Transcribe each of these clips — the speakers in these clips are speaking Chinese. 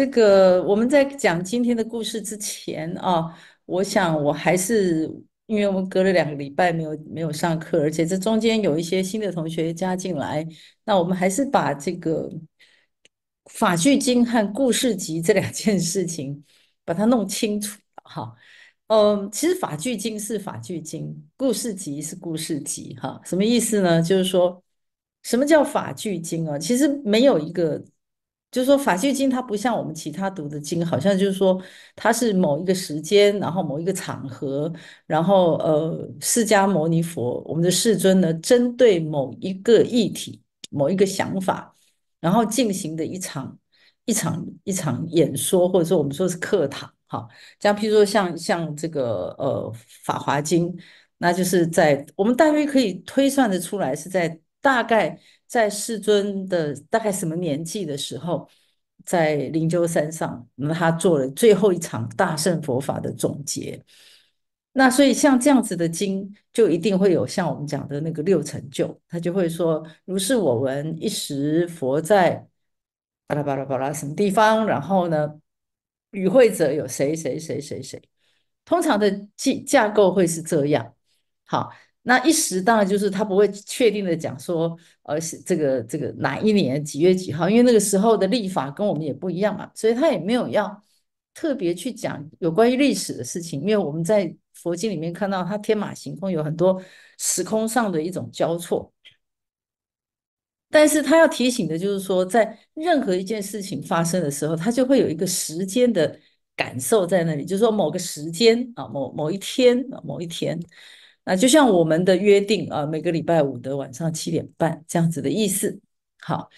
这个我们在讲今天的故事之前啊，我想我还是因为我们隔了两个礼拜没有没有上课，而且这中间有一些新的同学加进来，那我们还是把这个法句经和故事集这两件事情把它弄清楚哈。嗯，其实法句经是法句经，故事集是故事集哈。什么意思呢？就是说什么叫法句经啊？其实没有一个。就是说，《法句经》它不像我们其他读的经，好像就是说，它是某一个时间，然后某一个场合，然后呃，释迦牟尼佛，我们的世尊呢，针对某一个议题、某一个想法，然后进行的一场一场一场演说，或者说我们说是课堂，哈。像譬如说，像像这个呃，《法华经》，那就是在我们大约可以推算的出来，是在大概。在世尊的大概什么年纪的时候，在灵鹫山上，那他做了最后一场大圣佛法的总结。那所以像这样子的经，就一定会有像我们讲的那个六成就，他就会说：“如是我闻，一时佛在巴拉巴拉巴拉什么地方，然后呢，与会者有谁谁谁谁谁。”通常的经架构会是这样。好。那一时当然就是他不会确定的讲说，呃，这个这个哪一年几月几号，因为那个时候的历法跟我们也不一样嘛，所以他也没有要特别去讲有关于历史的事情，因为我们在佛经里面看到他天马行空，有很多时空上的一种交错，但是他要提醒的就是说，在任何一件事情发生的时候，他就会有一个时间的感受在那里，就是说某个时间啊，某某一天啊，某一天。啊，就像我们的约定啊，每个礼拜五的晚上七点半这样子的意思。好，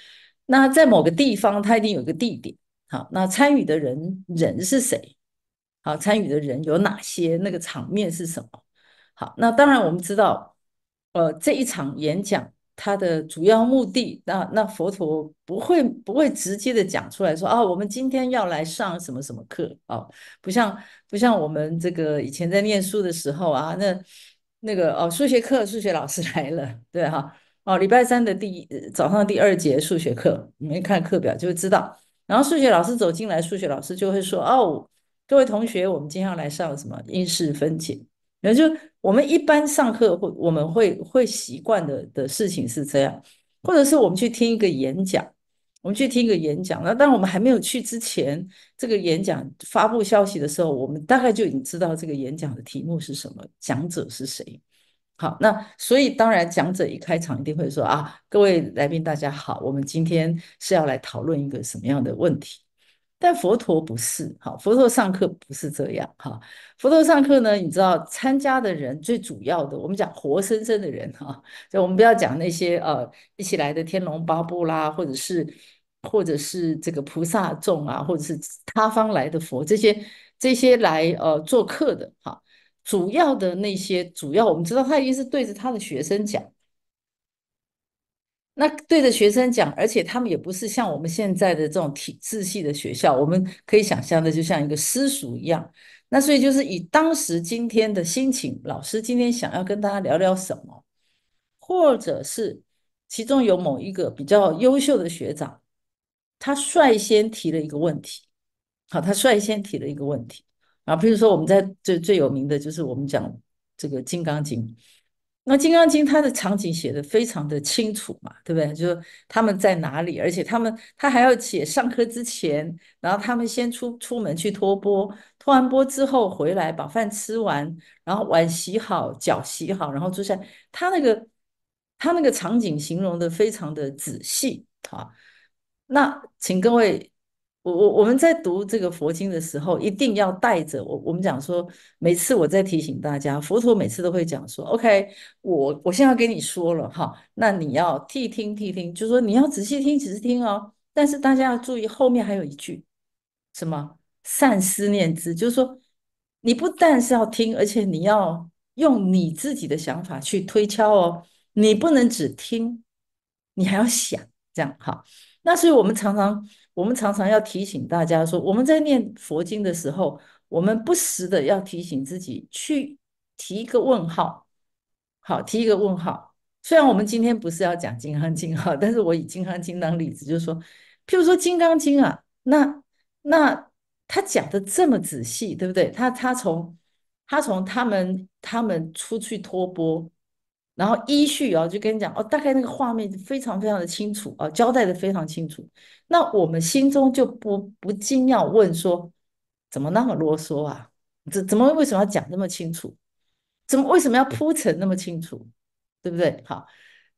那在某个地方，它一定有个地点。好，那参与的人人是谁？好，参与的人有哪些？那个场面是什么？好，那当然我们知道，呃，这一场演讲它的主要目的，那那佛陀不会不会直接的讲出来说啊，我们今天要来上什么什么课啊？不像不像我们这个以前在念书的时候啊，那。那个哦，数学课，数学老师来了，对哈，哦，礼拜三的第早上第二节数学课，你们看课表就会知道。然后数学老师走进来，数学老师就会说：“哦，各位同学，我们今天要来上什么因式分解。”然后就我们一般上课会，我们会会习惯的的事情是这样，或者是我们去听一个演讲。我们去听一个演讲，那当然我们还没有去之前，这个演讲发布消息的时候，我们大概就已经知道这个演讲的题目是什么，讲者是谁。好，那所以当然讲者一开场一定会说啊，各位来宾大家好，我们今天是要来讨论一个什么样的问题？但佛陀不是，哈，佛陀上课不是这样哈。佛陀上课呢，你知道参加的人最主要的，我们讲活生生的人哈，就我们不要讲那些呃一起来的天龙八部啦，或者是或者是这个菩萨众啊，或者是他方来的佛这些这些来呃做客的哈，主要的那些主要我们知道他一定是对着他的学生讲。那对着学生讲，而且他们也不是像我们现在的这种体制系的学校，我们可以想象的就像一个私塾一样。那所以就是以当时今天的心情，老师今天想要跟大家聊聊什么，或者是其中有某一个比较优秀的学长，他率先提了一个问题，好，他率先提了一个问题啊，譬如说我们在这最有名的就是我们讲这个《金刚经》。那《金刚经》它的场景写的非常的清楚嘛，对不对？就是他们在哪里，而且他们他还要写上课之前，然后他们先出出门去拖钵，拖完钵之后回来把饭吃完，然后碗洗好，脚洗好，然后坐下。他那个他那个场景形容的非常的仔细啊。那请各位。我我我们在读这个佛经的时候，一定要带着我。我们讲说，每次我在提醒大家，佛陀每次都会讲说：“OK，我我现在跟你说了哈，那你要替听替听，就是说你要仔细听仔细听哦。但是大家要注意，后面还有一句什么善思念之，就是说你不但是要听，而且你要用你自己的想法去推敲哦。你不能只听，你还要想这样哈。那所以我们常常。我们常常要提醒大家说，我们在念佛经的时候，我们不时的要提醒自己去提一个问号。好，提一个问号。虽然我们今天不是要讲《金刚经》哈，但是我以《金刚经》当例子，就是说，譬如说《金刚经》啊，那那他讲的这么仔细，对不对？他他从他从他们他们出去托钵。然后依序啊，就跟你讲哦，大概那个画面非常非常的清楚啊，交代的非常清楚。那我们心中就不不禁要问说，怎么那么啰嗦啊？怎怎么为什么要讲那么清楚？怎么为什么要铺陈那么清楚？对不对？好，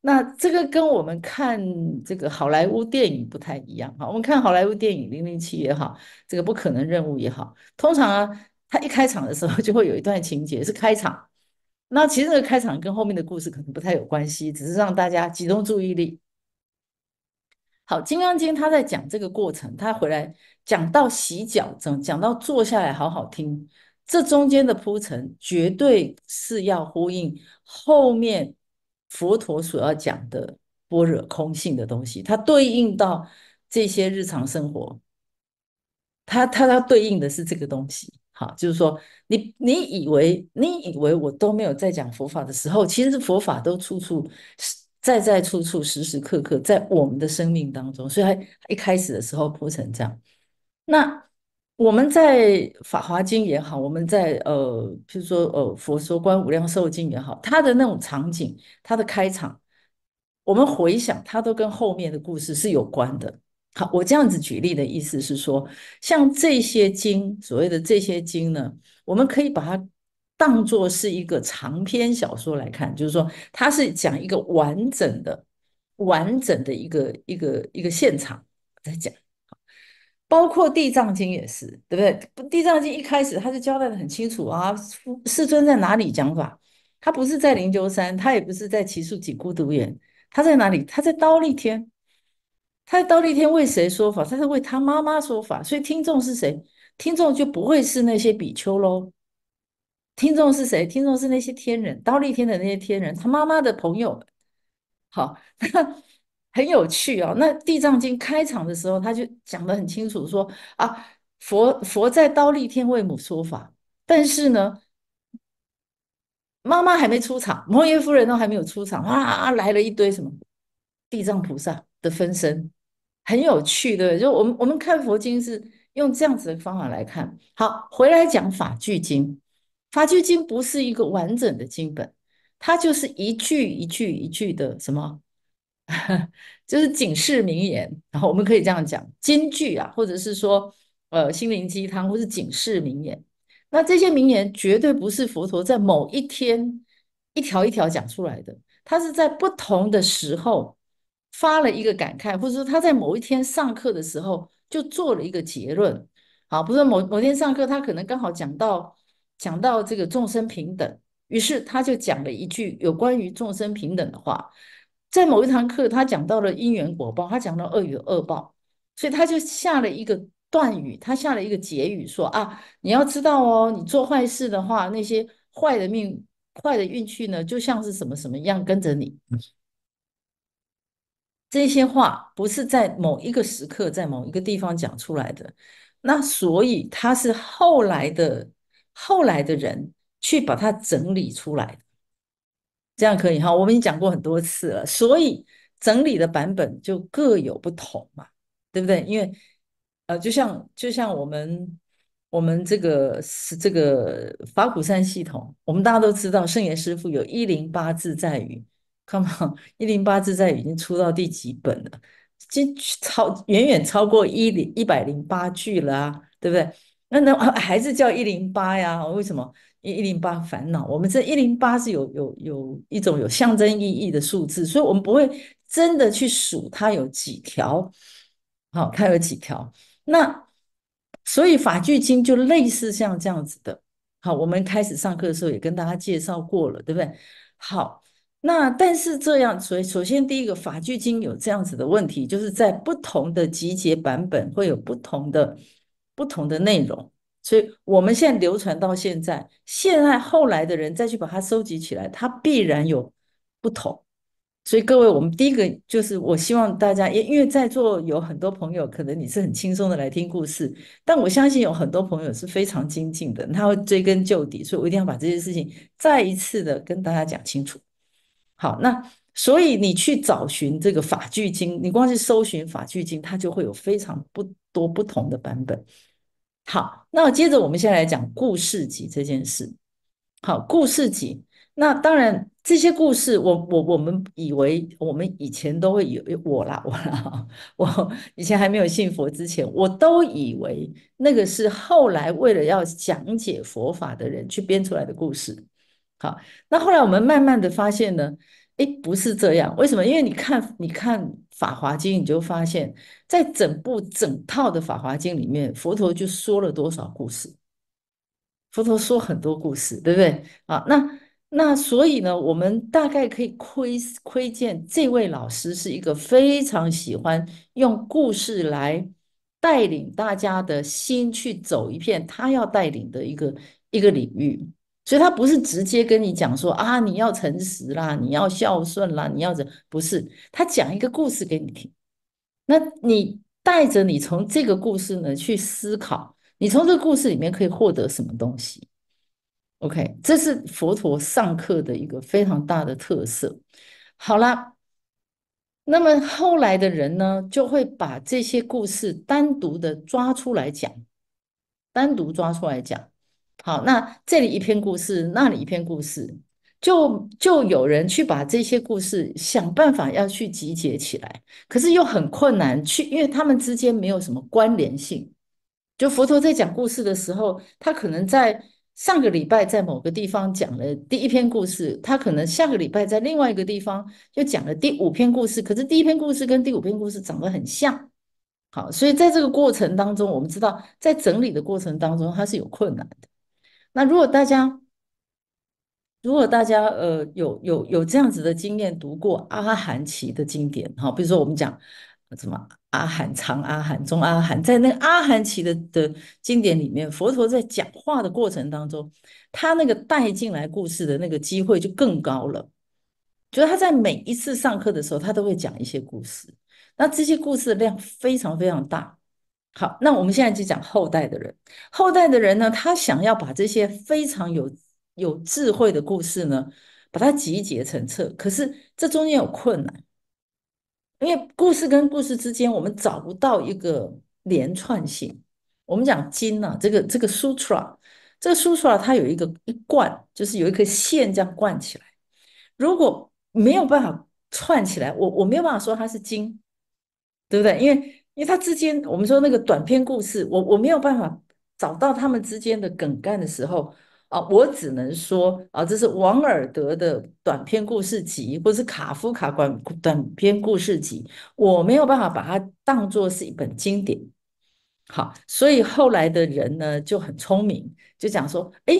那这个跟我们看这个好莱坞电影不太一样。哈。我们看好莱坞电影《零零七》也好，《这个不可能任务》也好，通常啊，他一开场的时候就会有一段情节是开场。那其实这个开场跟后面的故事可能不太有关系，只是让大家集中注意力。好，《金刚经》他在讲这个过程，他回来讲到洗脚，怎讲到坐下来好好听，这中间的铺陈绝对是要呼应后面佛陀所要讲的般若空性的东西，它对应到这些日常生活，它它它对应的是这个东西。好，就是说。你你以为你以为我都没有在讲佛法的时候，其实佛法都处处在在处处时时刻刻在我们的生命当中。所以他一开始的时候铺成这样，那我们在《法华经》也好，我们在呃，譬如说呃《佛说观无量寿经》也好，它的那种场景，它的开场，我们回想，它都跟后面的故事是有关的。好，我这样子举例的意思是说，像这些经，所谓的这些经呢，我们可以把它当做是一个长篇小说来看，就是说，它是讲一个完整的、完整的一个一个一个现场在讲。包括《地藏经》也是，对不对？《地藏经》一开始他就交代的很清楚啊，世尊在哪里讲法？他不是在灵鹫山，他也不是在奇树井孤独园，他在哪里？他在刀利天。他刀立天为谁说法？他是为他妈妈说法，所以听众是谁？听众就不会是那些比丘喽。听众是谁？听众是那些天人，刀立天的那些天人，他妈妈的朋友们。好，很有趣哦。那《地藏经》开场的时候，他就讲的很清楚，说啊，佛佛在刀立天为母说法，但是呢，妈妈还没出场，摩耶夫人都还没有出场，哇，来了一堆什么地藏菩萨的分身。很有趣的，就我们我们看佛经是用这样子的方法来看。好，回来讲《法句经》，《法句经》不是一个完整的经本，它就是一句一句一句的什么，就是警示名言。然后我们可以这样讲，金句啊，或者是说呃心灵鸡汤，或是警示名言。那这些名言绝对不是佛陀在某一天一条一条讲出来的，他是在不同的时候。发了一个感慨，或者说他在某一天上课的时候就做了一个结论，啊，不是某某天上课，他可能刚好讲到讲到这个众生平等，于是他就讲了一句有关于众生平等的话，在某一堂课他讲到了因缘果报，他讲到恶有恶报，所以他就下了一个断语，他下了一个结语，说啊，你要知道哦，你做坏事的话，那些坏的命、坏的运气呢，就像是什么什么一样跟着你。这些话不是在某一个时刻、在某一个地方讲出来的，那所以他是后来的后来的人去把它整理出来的，这样可以哈？我们已经讲过很多次了，所以整理的版本就各有不同嘛，对不对？因为呃，就像就像我们我们这个是这个法鼓山系统，我们大家都知道圣严师傅有一零八字在于。Come on，一零八自在已经出到第几本了？已经超远远超过一零一百零八句了啊，对不对？那那还是叫一零八呀？为什么一一零八烦恼？我们这一零八是有有有一种有象征意义的数字，所以我们不会真的去数它有几条。好，它有几条？那所以法句经就类似像这样子的。好，我们开始上课的时候也跟大家介绍过了，对不对？好。那但是这样，所以首先第一个法句经有这样子的问题，就是在不同的集结版本会有不同的不同的内容，所以我们现在流传到现在，现在后来的人再去把它收集起来，它必然有不同。所以各位，我们第一个就是我希望大家，因因为在座有很多朋友，可能你是很轻松的来听故事，但我相信有很多朋友是非常精进的，他会追根究底，所以我一定要把这些事情再一次的跟大家讲清楚。好，那所以你去找寻这个《法句经》，你光是搜寻《法句经》，它就会有非常不多不同的版本。好，那接着我们先来讲故事集这件事。好，故事集，那当然这些故事，我我我们以为，我们以前都会以为我啦，我啦，我以前还没有信佛之前，我都以为那个是后来为了要讲解佛法的人去编出来的故事。那后来我们慢慢的发现呢，哎，不是这样。为什么？因为你看，你看法华经，你就发现，在整部整套的法华经里面，佛陀就说了多少故事。佛陀说很多故事，对不对？啊，那那所以呢，我们大概可以窥窥见，这位老师是一个非常喜欢用故事来带领大家的心去走一片他要带领的一个一个领域。所以他不是直接跟你讲说啊，你要诚实啦，你要孝顺啦，你要怎？不是他讲一个故事给你听，那你带着你从这个故事呢去思考，你从这个故事里面可以获得什么东西？OK，这是佛陀上课的一个非常大的特色。好了，那么后来的人呢，就会把这些故事单独的抓出来讲，单独抓出来讲。好，那这里一篇故事，那里一篇故事，就就有人去把这些故事想办法要去集结起来，可是又很困难，去，因为他们之间没有什么关联性。就佛陀在讲故事的时候，他可能在上个礼拜在某个地方讲了第一篇故事，他可能下个礼拜在另外一个地方又讲了第五篇故事，可是第一篇故事跟第五篇故事长得很像。好，所以在这个过程当中，我们知道在整理的过程当中，它是有困难的。那如果大家，如果大家呃有有有这样子的经验，读过阿含奇的经典哈，比如说我们讲什么阿含长、阿含中、阿含，在那个阿含奇的的经典里面，佛陀在讲话的过程当中，他那个带进来故事的那个机会就更高了。就是他在每一次上课的时候，他都会讲一些故事，那这些故事的量非常非常大。好，那我们现在就讲后代的人，后代的人呢，他想要把这些非常有有智慧的故事呢，把它集结成册。可是这中间有困难，因为故事跟故事之间，我们找不到一个连串性。我们讲经呢，这个这个 sutra，这个 sutra 它有一个一贯，就是有一个线这样贯起来。如果没有办法串起来，我我没有办法说它是经，对不对？因为。因为他之间，我们说那个短篇故事，我我没有办法找到他们之间的梗概的时候啊，我只能说啊，这是王尔德的短篇故事集，或是卡夫卡短短篇故事集，我没有办法把它当作是一本经典。好，所以后来的人呢就很聪明，就讲说，哎，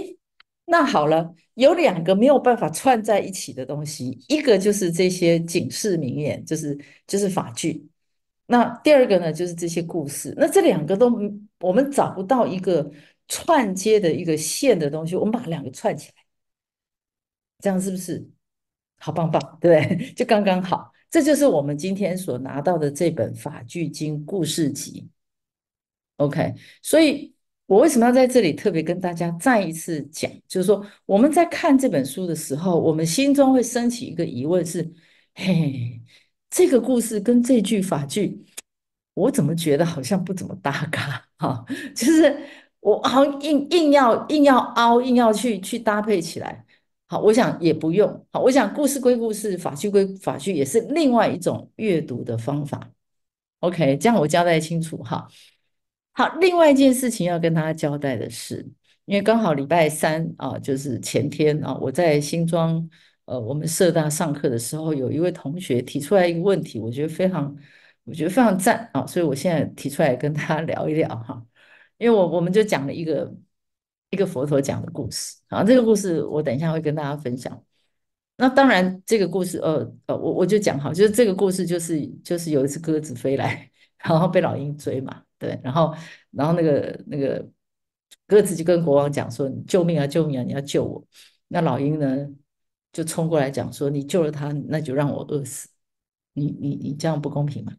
那好了，有两个没有办法串在一起的东西，一个就是这些警示名言，就是就是法句。那第二个呢，就是这些故事。那这两个都，我们找不到一个串接的一个线的东西，我们把两个串起来，这样是不是好棒棒？对，就刚刚好。这就是我们今天所拿到的这本《法剧经故事集》。OK，所以我为什么要在这里特别跟大家再一次讲，就是说我们在看这本书的时候，我们心中会升起一个疑问是，嘿嘿。这个故事跟这句法句，我怎么觉得好像不怎么搭嘎哈？就是我好像硬硬要硬要凹硬要去去搭配起来。好，我想也不用。好，我想故事归故事，法句归法句，也是另外一种阅读的方法。OK，这样我交代清楚哈。好，另外一件事情要跟大家交代的是，因为刚好礼拜三啊，就是前天啊，我在新庄。呃，我们社大上课的时候，有一位同学提出来一个问题，我觉得非常，我觉得非常赞啊，所以我现在提出来跟大家聊一聊哈。因为我我们就讲了一个一个佛陀讲的故事啊，这个故事我等一下会跟大家分享。那当然这个故事，呃呃，我我就讲好，就是这个故事就是就是有一只鸽子飞来，然后被老鹰追嘛，对，然后然后那个那个鸽子就跟国王讲说：“救命啊，救命啊，你要救我！”那老鹰呢？就冲过来讲说：“你救了他，那就让我饿死，你你你这样不公平嘛？”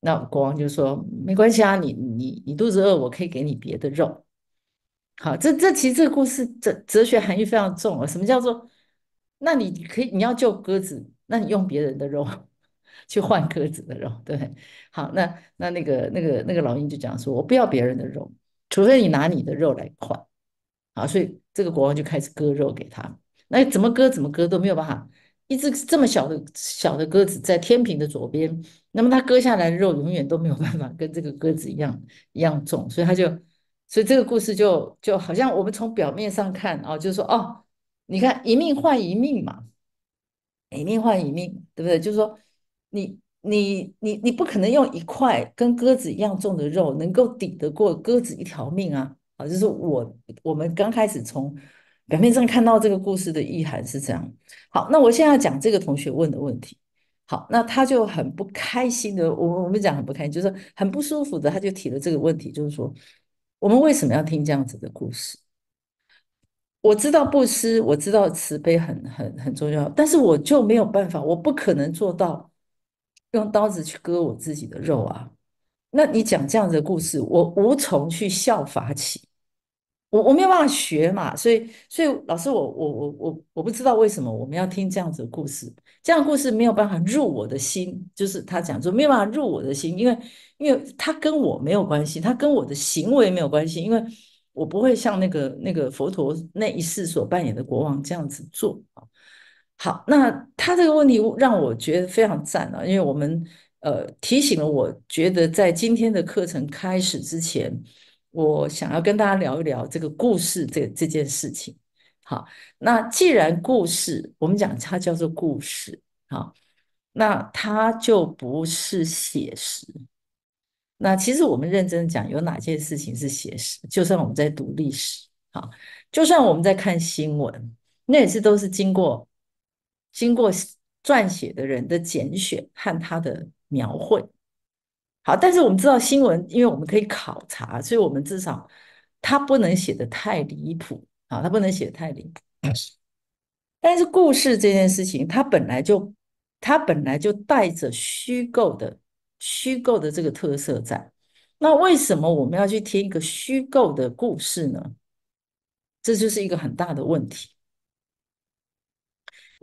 那国王就说：“没关系啊，你你你肚子饿，我可以给你别的肉。”好，这这其实这个故事哲哲学含义非常重啊。什么叫做？那你可以你要救鸽子，那你用别人的肉 去换鸽子的肉，对？好，那那那个那个那个老鹰就讲说：“我不要别人的肉，除非你拿你的肉来换。”好，所以这个国王就开始割肉给他。那怎么割怎么割都没有办法，一只这么小的小的鸽子在天平的左边，那么它割下来的肉永远都没有办法跟这个鸽子一样一样重，所以它就，所以这个故事就就好像我们从表面上看啊，就是说哦，你看一命换一命嘛，一命换一命，对不对？就是说你你你你不可能用一块跟鸽子一样重的肉能够抵得过鸽子一条命啊，啊，就是我我们刚开始从。表面上看到这个故事的意涵是这样。好，那我现在要讲这个同学问的问题。好，那他就很不开心的，我我们讲很不开心，就是很不舒服的，他就提了这个问题，就是说，我们为什么要听这样子的故事？我知道布施，我知道慈悲很很很重要，但是我就没有办法，我不可能做到用刀子去割我自己的肉啊。那你讲这样子的故事，我无从去效法起。我我没有办法学嘛，所以所以老师，我我我我我不知道为什么我们要听这样子的故事，这样故事没有办法入我的心，就是他讲说没有办法入我的心，因为因为他跟我没有关系，他跟我的行为没有关系，因为我不会像那个那个佛陀那一世所扮演的国王这样子做啊。好，那他这个问题让我觉得非常赞啊，因为我们呃提醒了，我觉得在今天的课程开始之前。我想要跟大家聊一聊这个故事，这这件事情。好，那既然故事，我们讲它叫做故事，好，那它就不是写实。那其实我们认真讲，有哪件事情是写实？就算我们在读历史，好，就算我们在看新闻，那也是都是经过经过撰写的人的拣选和他的描绘。好，但是我们知道新闻，因为我们可以考察，所以我们至少它不能写的太离谱啊，它不能写的太离谱。但是故事这件事情，它本来就它本来就带着虚构的虚构的这个特色在。那为什么我们要去听一个虚构的故事呢？这就是一个很大的问题。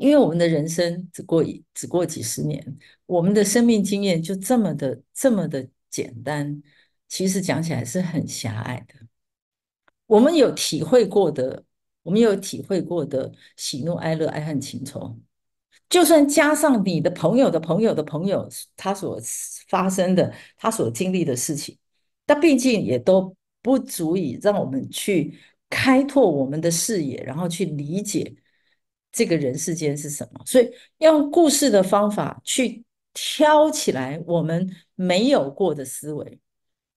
因为我们的人生只过只过几十年，我们的生命经验就这么的这么的简单，其实讲起来是很狭隘的。我们有体会过的，我们有体会过的喜怒哀乐、爱恨情仇，就算加上你的朋友的朋友的朋友他所发生的、他所经历的事情，但毕竟也都不足以让我们去开拓我们的视野，然后去理解。这个人世间是什么？所以用故事的方法去挑起来我们没有过的思维。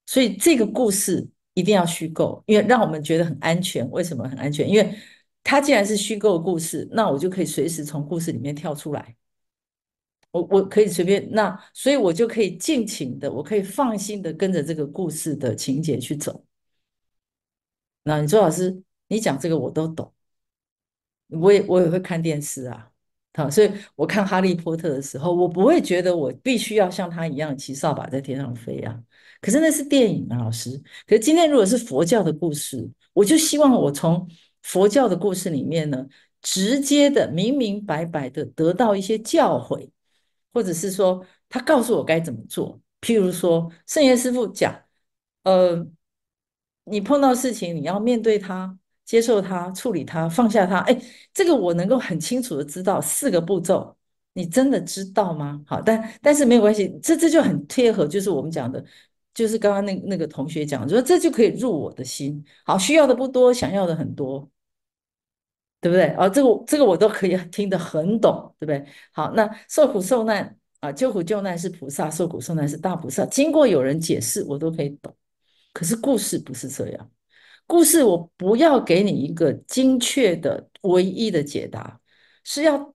所以这个故事一定要虚构，因为让我们觉得很安全。为什么很安全？因为它既然是虚构故事，那我就可以随时从故事里面跳出来。我我可以随便，那所以我就可以尽情的，我可以放心的跟着这个故事的情节去走。那你周老师，你讲这个我都懂。我也我也会看电视啊，好，所以我看《哈利波特》的时候，我不会觉得我必须要像他一样骑扫把在天上飞啊。可是那是电影啊，老师。可是今天如果是佛教的故事，我就希望我从佛教的故事里面呢，直接的明明白白的得到一些教诲，或者是说他告诉我该怎么做。譬如说，圣严师傅讲，呃，你碰到事情，你要面对它。接受它，处理它，放下它。哎，这个我能够很清楚的知道四个步骤，你真的知道吗？好，但但是没有关系，这这就很贴合，就是我们讲的，就是刚刚那那个同学讲，说这就可以入我的心。好，需要的不多，想要的很多，对不对？哦，这个这个我都可以听得很懂，对不对？好，那受苦受难啊，救苦救难是菩萨，受苦受难是大菩萨。经过有人解释，我都可以懂，可是故事不是这样。故事，我不要给你一个精确的唯一的解答，是要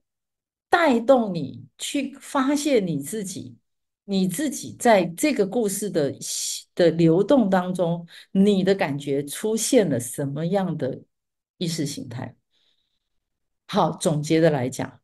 带动你去发现你自己，你自己在这个故事的的流动当中，你的感觉出现了什么样的意识形态？好，总结的来讲，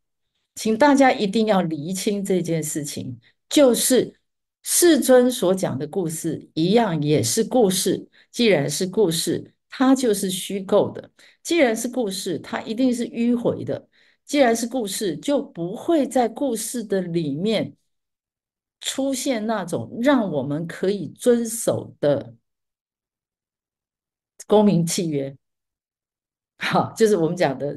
请大家一定要厘清这件事情，就是世尊所讲的故事一样也是故事，既然是故事。它就是虚构的。既然是故事，它一定是迂回的。既然是故事，就不会在故事的里面出现那种让我们可以遵守的公民契约。好，就是我们讲的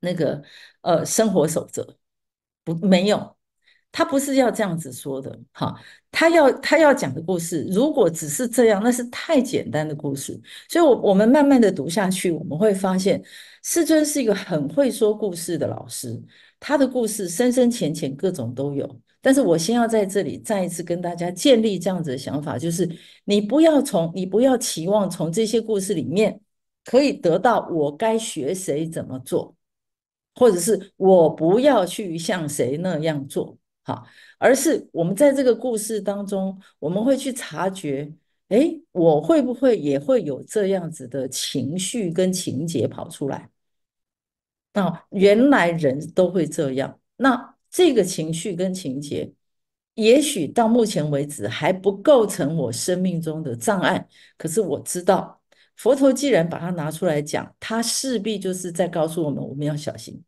那个呃生活守则，不没有。他不是要这样子说的，哈，他要他要讲的故事，如果只是这样，那是太简单的故事。所以，我我们慢慢的读下去，我们会发现，世尊是一个很会说故事的老师，他的故事深深浅浅各种都有。但是我先要在这里再一次跟大家建立这样子的想法，就是你不要从，你不要期望从这些故事里面可以得到我该学谁怎么做，或者是我不要去像谁那样做。好，而是我们在这个故事当中，我们会去察觉，哎，我会不会也会有这样子的情绪跟情节跑出来？那原来人都会这样。那这个情绪跟情节，也许到目前为止还不构成我生命中的障碍，可是我知道，佛陀既然把它拿出来讲，他势必就是在告诉我们，我们要小心。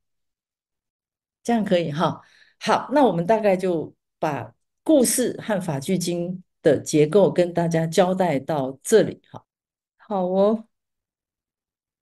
这样可以哈。好，那我们大概就把故事和法句经的结构跟大家交代到这里。哈。好哦，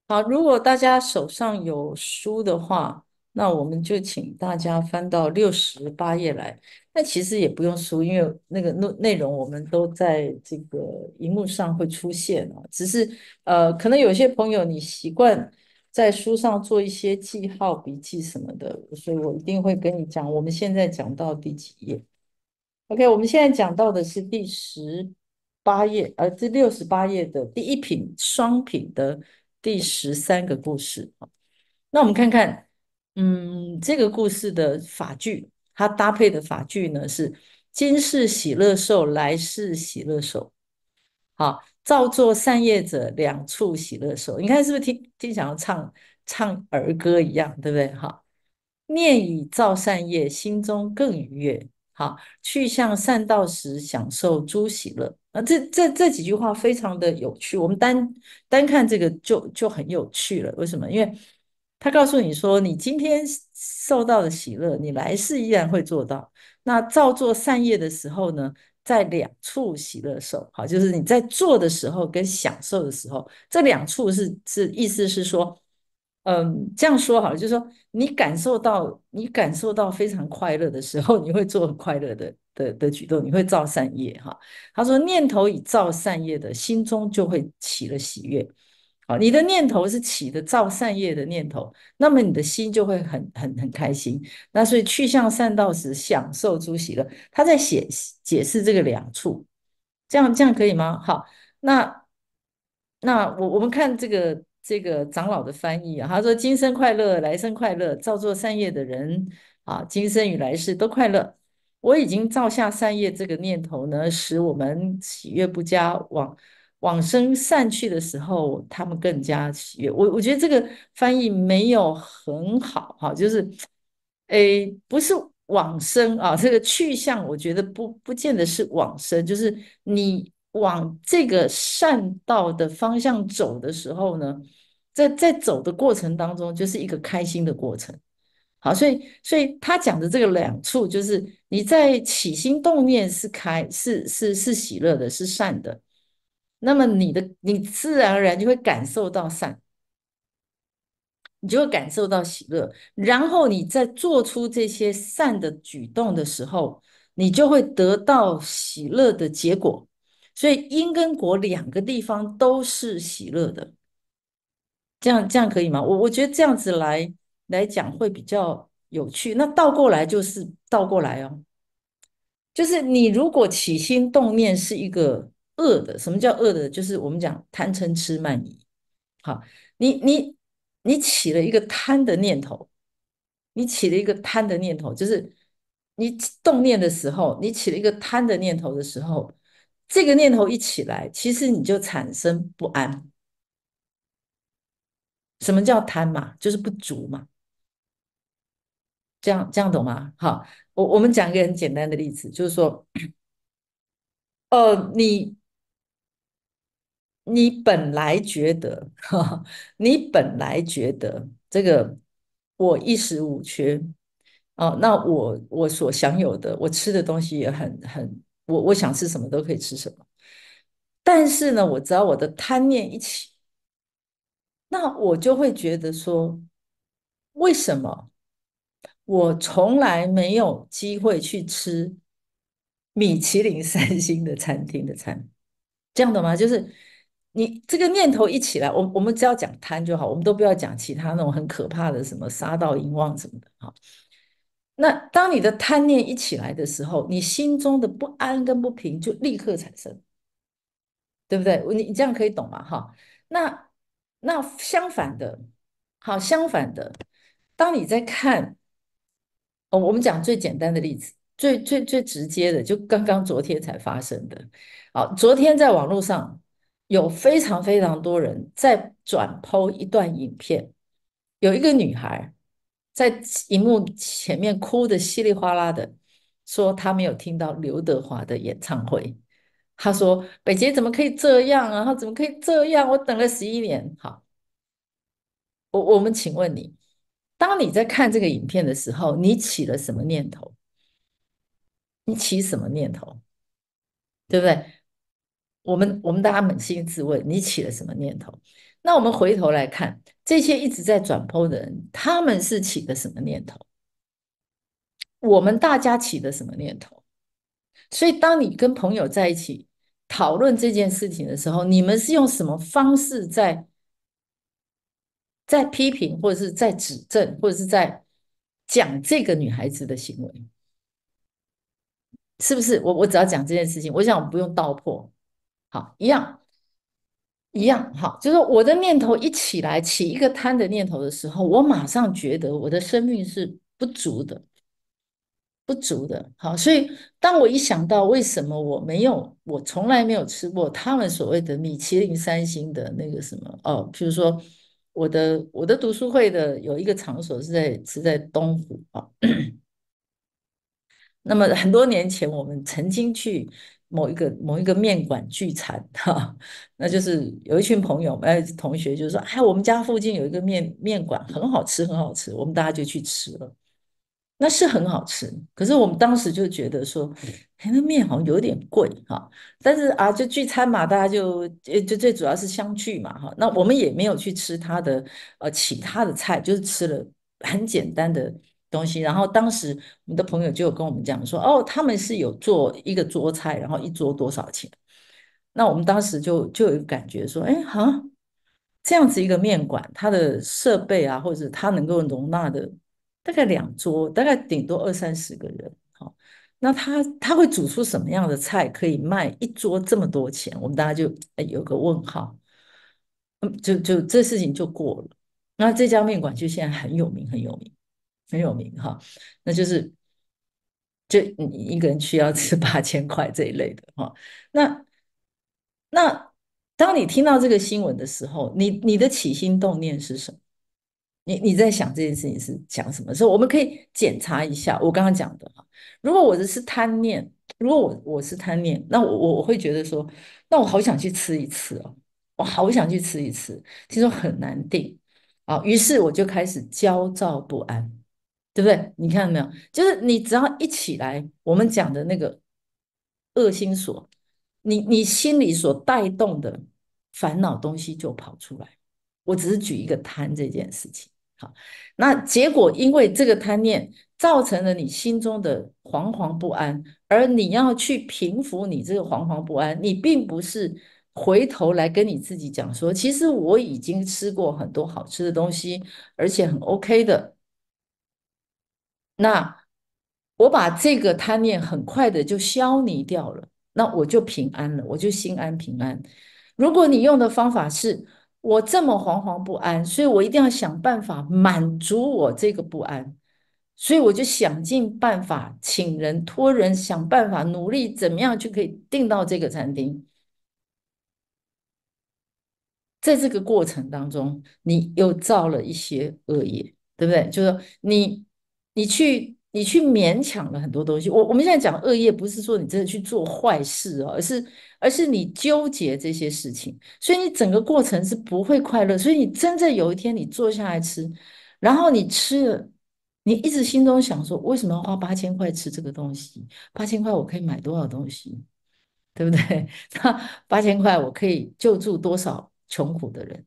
好。如果大家手上有书的话，那我们就请大家翻到六十八页来。那其实也不用书，因为那个内内容我们都在这个荧幕上会出现啊。只是呃，可能有些朋友你习惯。在书上做一些记号、笔记什么的，所以我一定会跟你讲。我们现在讲到第几页？OK，我们现在讲到的是第十八页，呃，第六十八页的第一品、双品的第十三个故事。那我们看看，嗯，这个故事的法句，它搭配的法句呢是“今世喜乐寿，来世喜乐寿”。好。造作善业者，两处喜乐受。你看是不是听听要唱唱儿歌一样，对不对？哈，念以造善业，心中更愉悦。好，去向善道时，享受诸喜乐。啊，这这这几句话非常的有趣，我们单单看这个就就很有趣了。为什么？因为他告诉你说，你今天受到的喜乐，你来世依然会做到。那造作善业的时候呢？在两处喜乐受，好，就是你在做的时候跟享受的时候，这两处是是意思是说，嗯，这样说好，就是说你感受到你感受到非常快乐的时候，你会做快乐的的的举动，你会造善业哈。他说念头以造善业的心中就会起了喜悦。你的念头是起的造善业的念头，那么你的心就会很很很开心。那所以去向善道时，享受诸喜乐。他在写解释这个两处，这样这样可以吗？好，那那我我们看这个这个长老的翻译啊，他说：今生快乐，来生快乐，造作善业的人啊，今生与来世都快乐。我已经造下善业这个念头呢，使我们喜悦不加往。往生散去的时候，他们更加喜悦。我我觉得这个翻译没有很好哈，就是，诶，不是往生啊，这个去向，我觉得不不见得是往生，就是你往这个善道的方向走的时候呢，在在走的过程当中，就是一个开心的过程。好，所以所以他讲的这个两处，就是你在起心动念是开，是是是喜乐的，是善的。那么你的你自然而然就会感受到善，你就会感受到喜乐，然后你在做出这些善的举动的时候，你就会得到喜乐的结果。所以因跟果两个地方都是喜乐的。这样这样可以吗？我我觉得这样子来来讲会比较有趣。那倒过来就是倒过来哦，就是你如果起心动念是一个。恶的，什么叫恶的？就是我们讲贪嗔痴慢疑。好，你你你起了一个贪的念头，你起了一个贪的念头，就是你动念的时候，你起了一个贪的念头的时候，这个念头一起来，其实你就产生不安。什么叫贪嘛？就是不足嘛。这样这样懂吗？好，我我们讲一个很简单的例子，就是说，呃，你。你本来觉得，哈，你本来觉得这个我衣食无缺哦，那我我所享有的，我吃的东西也很很，我我想吃什么都可以吃什么。但是呢，我只要我的贪念一起，那我就会觉得说，为什么我从来没有机会去吃米其林三星的餐厅的餐？这样的吗？就是。你这个念头一起来，我我们只要讲贪就好，我们都不要讲其他那种很可怕的什么杀到淫妄什么的哈。那当你的贪念一起来的时候，你心中的不安跟不平就立刻产生，对不对？你你这样可以懂吗？哈。那那相反的，好，相反的，当你在看，哦，我们讲最简单的例子，最最最直接的，就刚刚昨天才发生的。好，昨天在网络上。有非常非常多人在转剖一段影片，有一个女孩在荧幕前面哭的稀里哗啦的，说她没有听到刘德华的演唱会。她说：“北杰怎么可以这样？然后怎么可以这样？我等了十一年。”好，我我们请问你，当你在看这个影片的时候，你起了什么念头？你起什么念头？对不对？我们我们大家扪心自问，你起了什么念头？那我们回头来看这些一直在转剖的人，他们是起的什么念头？我们大家起的什么念头？所以，当你跟朋友在一起讨论这件事情的时候，你们是用什么方式在在批评，或者是在指正，或者是在讲这个女孩子的行为？是不是？我我只要讲这件事情，我想我不用道破。好，一样，一样。好，就是我的念头一起来起一个贪的念头的时候，我马上觉得我的生命是不足的，不足的。好，所以当我一想到为什么我没有，我从来没有吃过他们所谓的米其林三星的那个什么哦，譬如说，我的我的读书会的有一个场所是在是在东湖啊，那么很多年前我们曾经去。某一个某一个面馆聚餐哈，那就是有一群朋友哎同学就是说哎我们家附近有一个面面馆很好吃很好吃我们大家就去吃了，那是很好吃，可是我们当时就觉得说哎那面好像有点贵哈，但是啊就聚餐嘛大家就就最主要是相聚嘛哈，那我们也没有去吃它的呃其他的菜，就是吃了很简单的。东西，然后当时我们的朋友就跟我们讲说，哦，他们是有做一个桌菜，然后一桌多少钱？那我们当时就就有感觉说，哎哈，这样子一个面馆，它的设备啊，或者它能够容纳的大概两桌，大概顶多二三十个人，好，那他他会煮出什么样的菜可以卖一桌这么多钱？我们大家就哎有个问号，嗯，就就这事情就过了。那这家面馆就现在很有名，很有名。很有名哈，那就是，就你一个人需要吃八千块这一类的哈。那那当你听到这个新闻的时候，你你的起心动念是什么？你你在想这件事情是讲什么时候？我们可以检查一下我刚刚讲的哈。如果我的是贪念，如果我我是贪念，那我我会觉得说，那我好想去吃一次哦，我好想去吃一次。听说很难定。啊，于是我就开始焦躁不安。对不对？你看到没有？就是你只要一起来，我们讲的那个恶心所，你你心里所带动的烦恼东西就跑出来。我只是举一个贪这件事情。好，那结果因为这个贪念，造成了你心中的惶惶不安。而你要去平复你这个惶惶不安，你并不是回头来跟你自己讲说，其实我已经吃过很多好吃的东西，而且很 OK 的。那我把这个贪念很快的就消弭掉了，那我就平安了，我就心安平安。如果你用的方法是，我这么惶惶不安，所以我一定要想办法满足我这个不安，所以我就想尽办法，请人托人想办法努力，怎么样就可以订到这个餐厅？在这个过程当中，你又造了一些恶业，对不对？就是你。你去，你去勉强了很多东西。我我们现在讲恶业，不是说你真的去做坏事哦，而是而是你纠结这些事情，所以你整个过程是不会快乐。所以你真正有一天你坐下来吃，然后你吃了，你一直心中想说：为什么花八千块吃这个东西？八千块我可以买多少东西？对不对？那八千块我可以救助多少穷苦的人？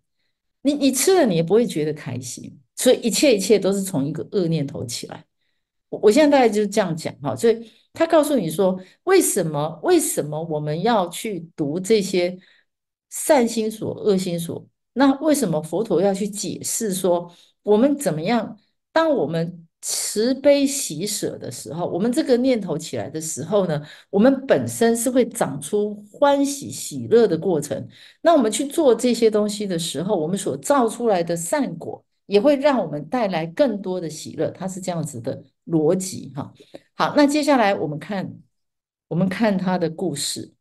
你你吃了，你也不会觉得开心。所以一切一切都是从一个恶念头起来。我我现在大概就是这样讲哈。所以他告诉你说，为什么为什么我们要去读这些善心所、恶心所？那为什么佛陀要去解释说，我们怎么样？当我们慈悲喜舍的时候，我们这个念头起来的时候呢，我们本身是会长出欢喜、喜乐的过程。那我们去做这些东西的时候，我们所造出来的善果。也会让我们带来更多的喜乐，它是这样子的逻辑哈。好，那接下来我们看，我们看他的故事。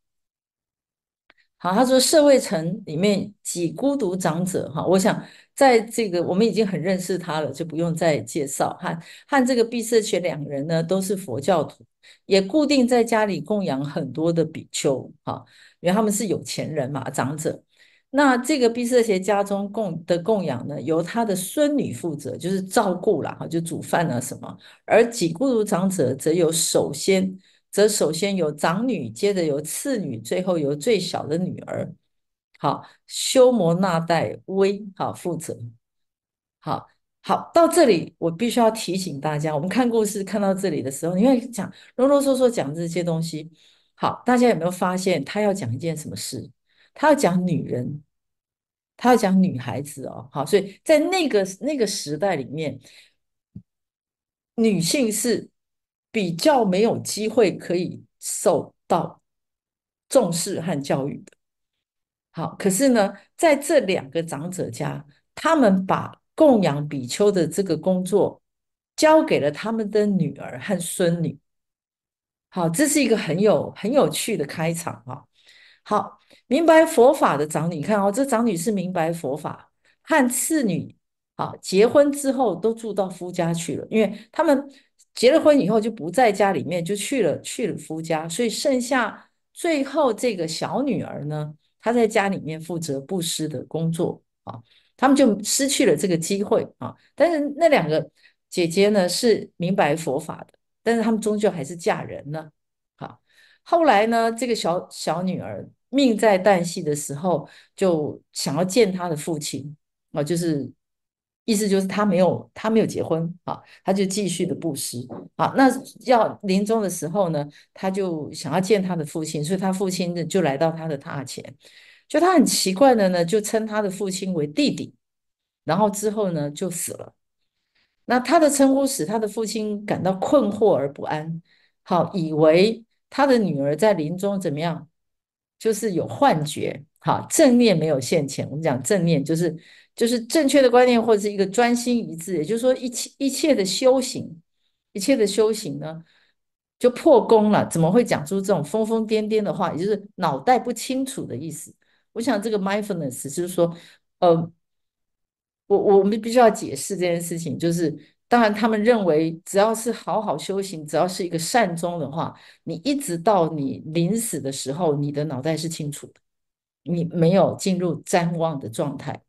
好，他说社会城里面几孤独长者哈，我想在这个我们已经很认识他了，就不用再介绍。和和这个毕色学两人呢，都是佛教徒，也固定在家里供养很多的比丘哈，因为他们是有钱人嘛，长者。那这个毕色邪家中供的供养呢，由他的孙女负责，就是照顾了哈，就煮饭啊什么。而几固如长者，则有首先，则首先有长女，接着有次女，最后有最小的女儿。好，修摩那代威好负责。好好到这里，我必须要提醒大家，我们看故事看到这里的时候，你会讲啰啰嗦嗦讲这些东西，好，大家有没有发现他要讲一件什么事？他要讲女人，他要讲女孩子哦，好，所以在那个那个时代里面，女性是比较没有机会可以受到重视和教育的。好，可是呢，在这两个长者家，他们把供养比丘的这个工作交给了他们的女儿和孙女。好，这是一个很有很有趣的开场啊，好。明白佛法的长女，你看哦，这长女是明白佛法，和次女啊结婚之后都住到夫家去了，因为他们结了婚以后就不在家里面，就去了去了夫家，所以剩下最后这个小女儿呢，她在家里面负责布施的工作啊，他们就失去了这个机会啊。但是那两个姐姐呢，是明白佛法的，但是他们终究还是嫁人了。好，后来呢，这个小小女儿。命在旦夕的时候，就想要见他的父亲啊，就是意思就是他没有他没有结婚啊，他就继续的布施啊。那要临终的时候呢，他就想要见他的父亲，所以他父亲就来到他的榻前，就他很奇怪的呢，就称他的父亲为弟弟，然后之后呢就死了。那他的称呼使他的父亲感到困惑而不安，好，以为他的女儿在临终怎么样？就是有幻觉，好，正念没有现前。我们讲正念，就是就是正确的观念或者是一个专心一致，也就是说一切一切的修行，一切的修行呢就破功了。怎么会讲出这种疯疯癫癫的话？也就是脑袋不清楚的意思。我想这个 mindfulness 就是说，呃，我我们必须要解释这件事情，就是。当然，他们认为只要是好好修行，只要是一个善终的话，你一直到你临死的时候，你的脑袋是清楚的，你没有进入瞻望的状态，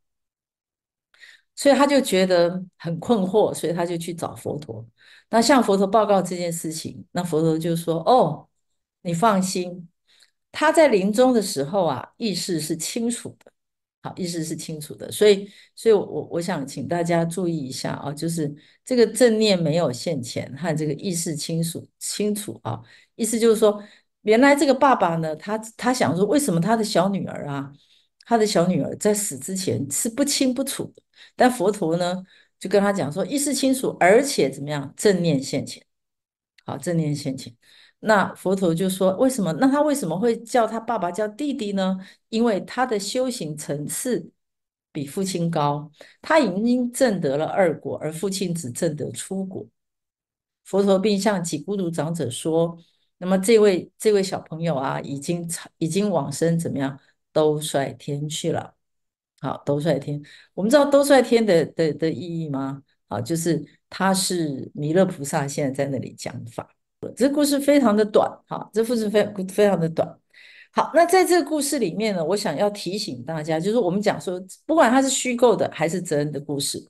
所以他就觉得很困惑，所以他就去找佛陀。那向佛陀报告这件事情，那佛陀就说：“哦，你放心，他在临终的时候啊，意识是清楚的。”意思是清楚的，所以，所以，我我想请大家注意一下啊，就是这个正念没有现前和这个意识清楚清楚啊，意思就是说，原来这个爸爸呢，他他想说，为什么他的小女儿啊，他的小女儿在死之前是不清不楚的，但佛陀呢就跟他讲说，意识清楚，而且怎么样，正念现前，好，正念现前。那佛陀就说：“为什么？那他为什么会叫他爸爸叫弟弟呢？因为他的修行层次比父亲高，他已经证得了二果，而父亲只证得初果。佛陀并向几孤独长者说：，那么这位这位小朋友啊，已经已经往生怎么样？兜率天去了。好，兜率天，我们知道兜率天的的的意义吗？好，就是他是弥勒菩萨现在在那里讲法。”这故事非常的短，哈，这故事非非常的短。好，那在这个故事里面呢，我想要提醒大家，就是我们讲说，不管它是虚构的还是真的故事，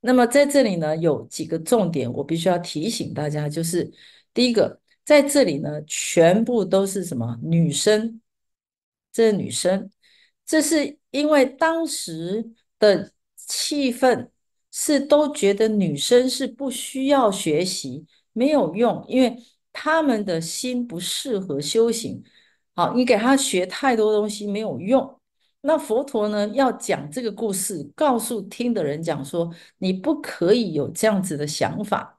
那么在这里呢，有几个重点，我必须要提醒大家，就是第一个，在这里呢，全部都是什么女生，这女生，这是因为当时的气氛是都觉得女生是不需要学习，没有用，因为。他们的心不适合修行，好，你给他学太多东西没有用。那佛陀呢？要讲这个故事，告诉听的人讲说，你不可以有这样子的想法。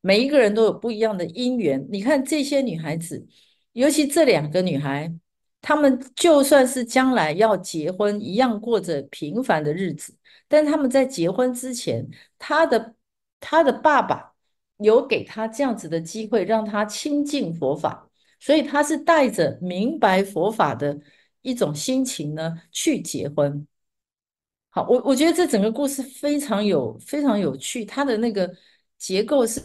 每一个人都有不一样的因缘。你看这些女孩子，尤其这两个女孩，她们就算是将来要结婚，一样过着平凡的日子。但他们在结婚之前，她的她的爸爸。有给他这样子的机会，让他亲近佛法，所以他是带着明白佛法的一种心情呢去结婚。好，我我觉得这整个故事非常有非常有趣，它的那个结构是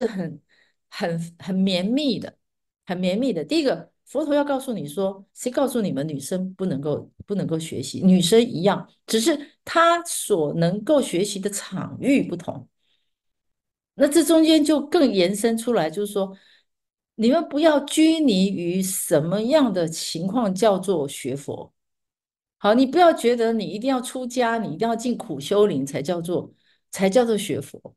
是很很很绵密的，很绵密的。第一个，佛陀要告诉你说，谁告诉你们女生不能够不能够学习？女生一样，只是她所能够学习的场域不同。那这中间就更延伸出来，就是说，你们不要拘泥于什么样的情况叫做学佛。好，你不要觉得你一定要出家，你一定要进苦修林才叫做才叫做学佛。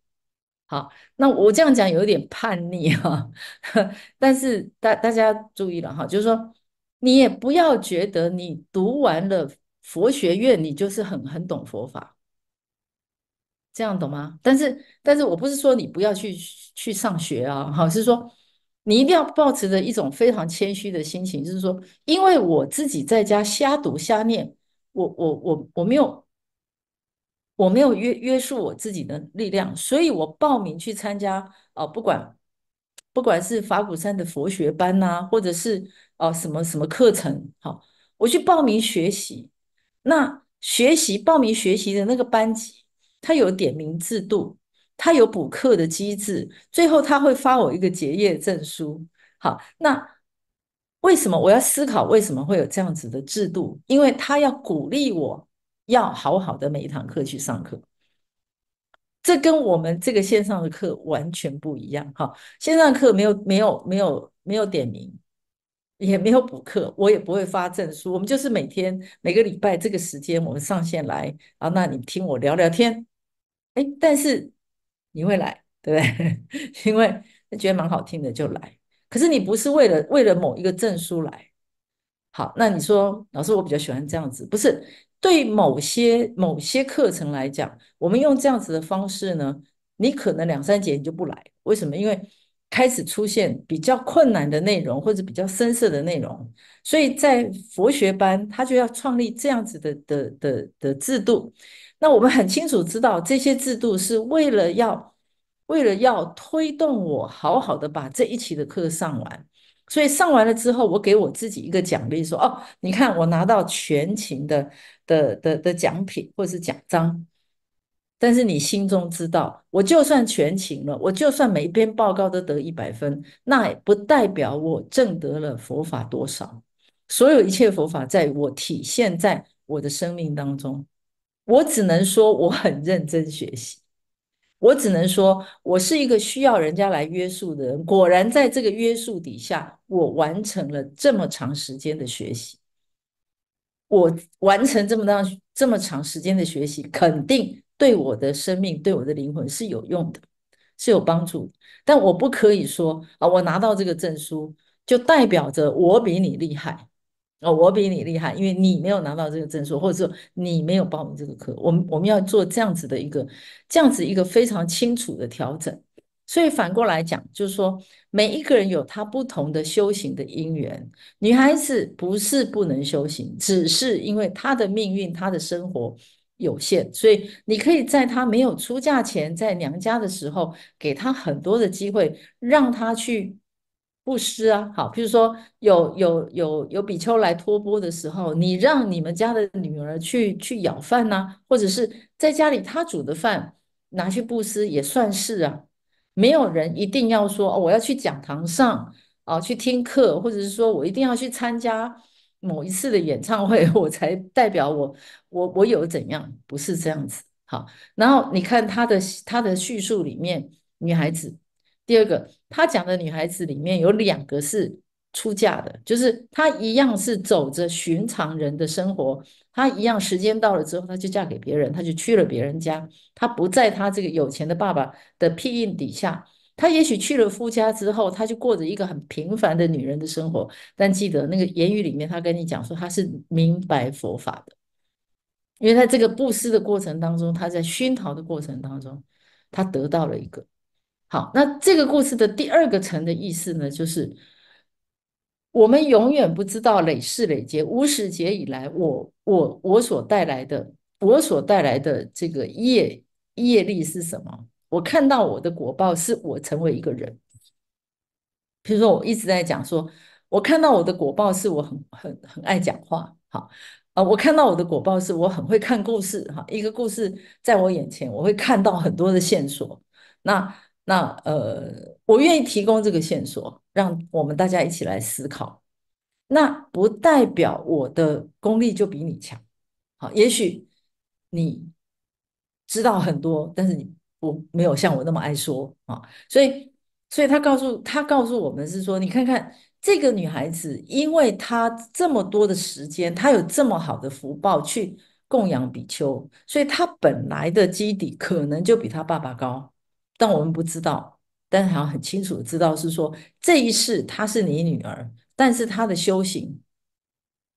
好，那我这样讲有点叛逆哈，但是大大家注意了哈，就是说，你也不要觉得你读完了佛学院，你就是很很懂佛法。这样懂吗？但是，但是我不是说你不要去去上学啊，好，是说你一定要保持着一种非常谦虚的心情，就是说，因为我自己在家瞎读瞎念，我我我我没有我没有约约束我自己的力量，所以我报名去参加啊，不管不管是法鼓山的佛学班呐，或者是啊什么什么课程，好，我去报名学习，那学习报名学习的那个班级。他有点名制度，他有补课的机制，最后他会发我一个结业证书。好，那为什么我要思考为什么会有这样子的制度？因为他要鼓励我，要好好的每一堂课去上课。这跟我们这个线上的课完全不一样。哈，线上课没有没有没有没有点名，也没有补课，我也不会发证书。我们就是每天每个礼拜这个时间，我们上线来啊，那你听我聊聊天。哎，但是你会来，对不对？因为觉得蛮好听的就来。可是你不是为了为了某一个证书来。好，那你说老师，我比较喜欢这样子。不是对某些某些课程来讲，我们用这样子的方式呢，你可能两三节你就不来，为什么？因为开始出现比较困难的内容或者比较深色的内容，所以在佛学班他就要创立这样子的的的的制度。那我们很清楚知道，这些制度是为了要，为了要推动我好好的把这一期的课上完。所以上完了之后，我给我自己一个奖励，说：“哦，你看我拿到全勤的的的的奖品或是奖章。”但是你心中知道，我就算全勤了，我就算每一篇报告都得一百分，那也不代表我证得了佛法多少。所有一切佛法，在我体现在我的生命当中。我只能说我很认真学习，我只能说，我是一个需要人家来约束的人。果然，在这个约束底下，我完成了这么长时间的学习。我完成这么长这么长时间的学习，肯定对我的生命、对我的灵魂是有用的，是有帮助。但我不可以说啊，我拿到这个证书就代表着我比你厉害。哦，我比你厉害，因为你没有拿到这个证书，或者说你没有报名这个课。我们我们要做这样子的一个，这样子一个非常清楚的调整。所以反过来讲，就是说每一个人有他不同的修行的因缘。女孩子不是不能修行，只是因为她的命运、她的生活有限，所以你可以在她没有出嫁前，在娘家的时候，给她很多的机会，让她去。布施啊，好，譬如说有有有有比丘来托钵的时候，你让你们家的女儿去去舀饭呐，或者是在家里他煮的饭拿去布施也算是啊。没有人一定要说我要去讲堂上啊去听课，或者是说我一定要去参加某一次的演唱会，我才代表我我我有怎样？不是这样子。好，然后你看他的他的叙述里面，女孩子。第二个，他讲的女孩子里面有两个是出嫁的，就是她一样是走着寻常人的生活，她一样时间到了之后，她就嫁给别人，她就去了别人家，她不在她这个有钱的爸爸的庇荫底下，她也许去了夫家之后，她就过着一个很平凡的女人的生活，但记得那个言语里面，他跟你讲说他是明白佛法的，因为他这个布施的过程当中，他在熏陶的过程当中，他得到了一个。好，那这个故事的第二个层的意思呢，就是我们永远不知道累世累劫无始劫以来，我我我所带来的，我所带来的这个业业力是什么？我看到我的果报是我成为一个人。比如说，我一直在讲说，我看到我的果报是我很很很爱讲话。好啊，我看到我的果报是我很会看故事。哈，一个故事在我眼前，我会看到很多的线索。那。那呃，我愿意提供这个线索，让我们大家一起来思考。那不代表我的功力就比你强，好，也许你知道很多，但是你不没有像我那么爱说啊。所以，所以他告诉他告诉我们是说，你看看这个女孩子，因为她这么多的时间，她有这么好的福报去供养比丘，所以她本来的基底可能就比她爸爸高。但我们不知道，但好像很清楚知道是说，这一世她是你女儿，但是她的修行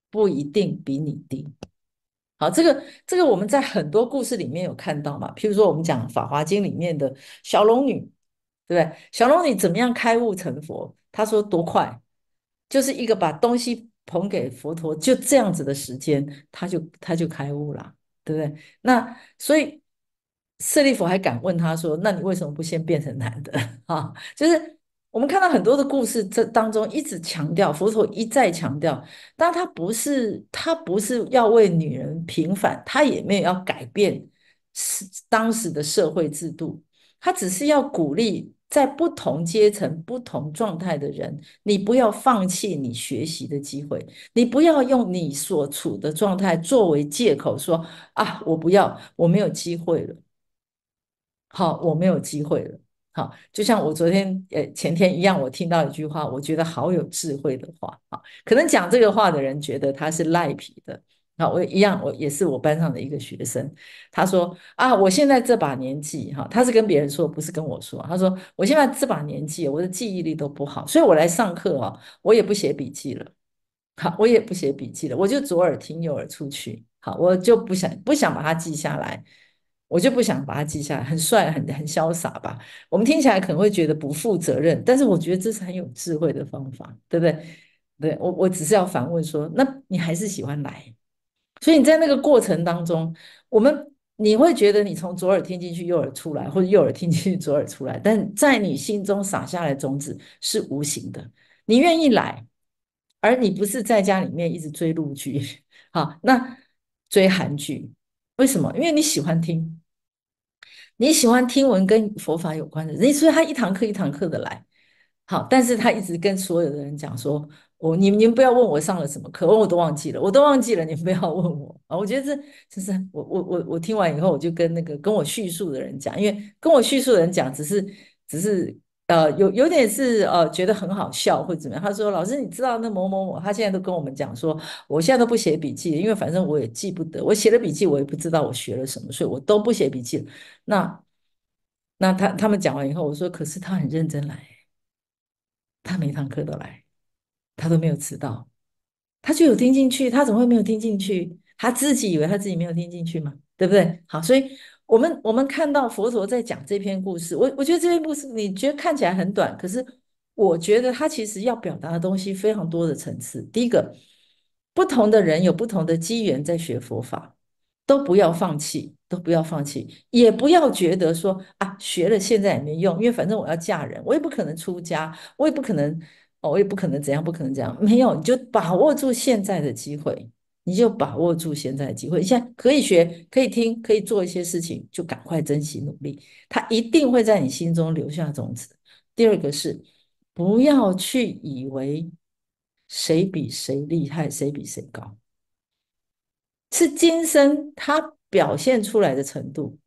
不一定比你低。好，这个这个我们在很多故事里面有看到嘛，譬如说我们讲《法华经》里面的小龙女，对不对？小龙女怎么样开悟成佛？她说多快，就是一个把东西捧给佛陀，就这样子的时间，她就她就开悟了，对不对？那所以。舍利弗还敢问他说：“那你为什么不先变成男的？”啊，就是我们看到很多的故事，这当中一直强调佛陀一再强调，但他不是他不是要为女人平反，他也没有要改变是当时的社会制度，他只是要鼓励在不同阶层、不同状态的人，你不要放弃你学习的机会，你不要用你所处的状态作为借口说啊，我不要，我没有机会了。好，我没有机会了。好，就像我昨天、呃前天一样，我听到一句话，我觉得好有智慧的话。好，可能讲这个话的人觉得他是赖皮的。好，我一样，我也是我班上的一个学生。他说：“啊，我现在这把年纪，哈，他是跟别人说，不是跟我说。他说，我现在这把年纪，我的记忆力都不好，所以我来上课啊，我也不写笔记了。好，我也不写笔记了，我就左耳听右耳出去。好，我就不想不想把它记下来。”我就不想把它记下来，很帅，很很潇洒吧？我们听起来可能会觉得不负责任，但是我觉得这是很有智慧的方法，对不对？对我，我只是要反问说，那你还是喜欢来？所以你在那个过程当中，我们你会觉得你从左耳听进去，右耳出来，或者右耳听进去，左耳出来，但在你心中撒下来种子是无形的。你愿意来，而你不是在家里面一直追录剧，好，那追韩剧，为什么？因为你喜欢听。你喜欢听闻跟佛法有关的人，所以他一堂课一堂课的来，好，但是他一直跟所有的人讲说，我你们你们不要问我上了什么课，我都忘记了，我都忘记了，你们不要问我啊！我觉得这就是我我我我听完以后，我就跟那个跟我叙述的人讲，因为跟我叙述的人讲，只是只是。呃，有有点是呃，觉得很好笑或者怎么样。他说：“老师，你知道那某某某，他现在都跟我们讲说，我现在都不写笔记，因为反正我也记不得，我写了笔记，我也不知道我学了什么，所以我都不写笔记了。”那那他他们讲完以后，我说：“可是他很认真来，他每堂课都来，他都没有迟到，他就有听进去，他怎么会没有听进去？他自己以为他自己没有听进去嘛，对不对？好，所以。”我们我们看到佛陀在讲这篇故事，我我觉得这篇故事你觉得看起来很短，可是我觉得他其实要表达的东西非常多的层次。第一个，不同的人有不同的机缘在学佛法，都不要放弃，都不要放弃，也不要觉得说啊学了现在也没用，因为反正我要嫁人，我也不可能出家，我也不可能哦，我也不可能怎样，不可能这样，没有你就把握住现在的机会。你就把握住现在的机会，你现在可以学，可以听，可以做一些事情，就赶快珍惜努力，他一定会在你心中留下种子。第二个是，不要去以为谁比谁厉害，谁比谁高，是今生他表现出来的程度，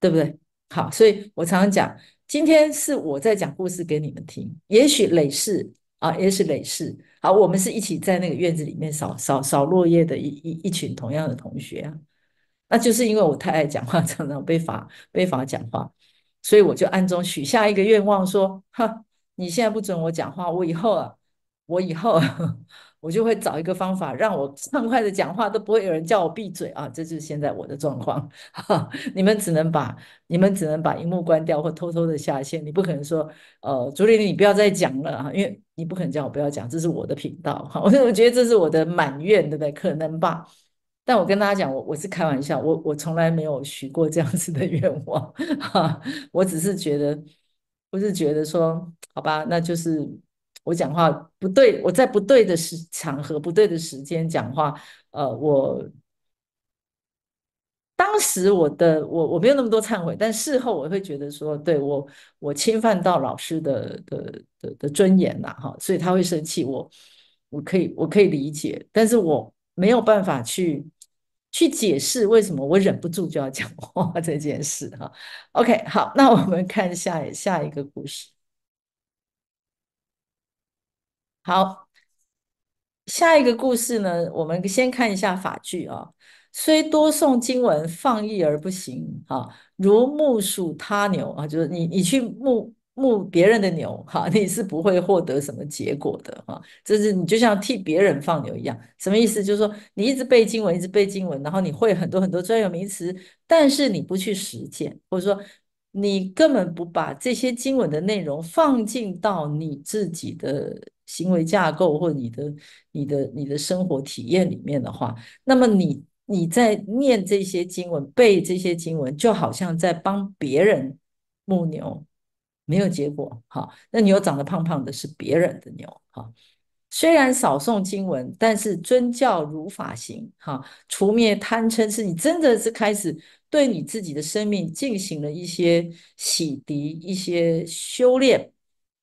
对不对？好，所以我常常讲，今天是我在讲故事给你们听，也许累世啊，也许累世。啊，我们是一起在那个院子里面扫扫扫落叶的一一一群同样的同学啊，那就是因为我太爱讲话，常常被罚被罚讲话，所以我就暗中许下一个愿望，说哈，你现在不准我讲话，我以后啊，我以后。我就会找一个方法，让我畅快的讲话都不会有人叫我闭嘴啊！这就是现在我的状况。你们只能把你们只能把荧幕关掉，或偷偷的下线。你不可能说，呃，丽丽，你不要再讲了啊，因为你不可能叫我不要讲，这是我的频道。好，我觉得这是我的满愿，对不对？可能吧。但我跟大家讲，我我是开玩笑，我我从来没有许过这样子的愿望。哈，我只是觉得，我是觉得说，好吧，那就是。我讲话不对，我在不对的时场合、不对的时间讲话，呃，我当时我的我我没有那么多忏悔，但事后我会觉得说，对我我侵犯到老师的的的的尊严了哈，所以他会生气。我我可以我可以理解，但是我没有办法去去解释为什么我忍不住就要讲话这件事哈。OK，好，那我们看下下一个故事。好，下一个故事呢？我们先看一下法句啊。虽多诵经文，放逸而不行。哈，如牧属他牛啊，就是你，你去牧牧别人的牛，哈，你是不会获得什么结果的。哈，就是你就像替别人放牛一样，什么意思？就是说你一直背经文，一直背经文，然后你会很多很多专有名词，但是你不去实践，或者说。你根本不把这些经文的内容放进到你自己的行为架构，或者你的、你的、你的生活体验里面的话，那么你你在念这些经文、背这些经文，就好像在帮别人牧牛，没有结果。哈，那牛长得胖胖的是别人的牛，哈，虽然少诵经文，但是尊教如法行，哈，除灭贪嗔痴，你真的是开始对你自己的生命进行了一些洗涤、一些修炼。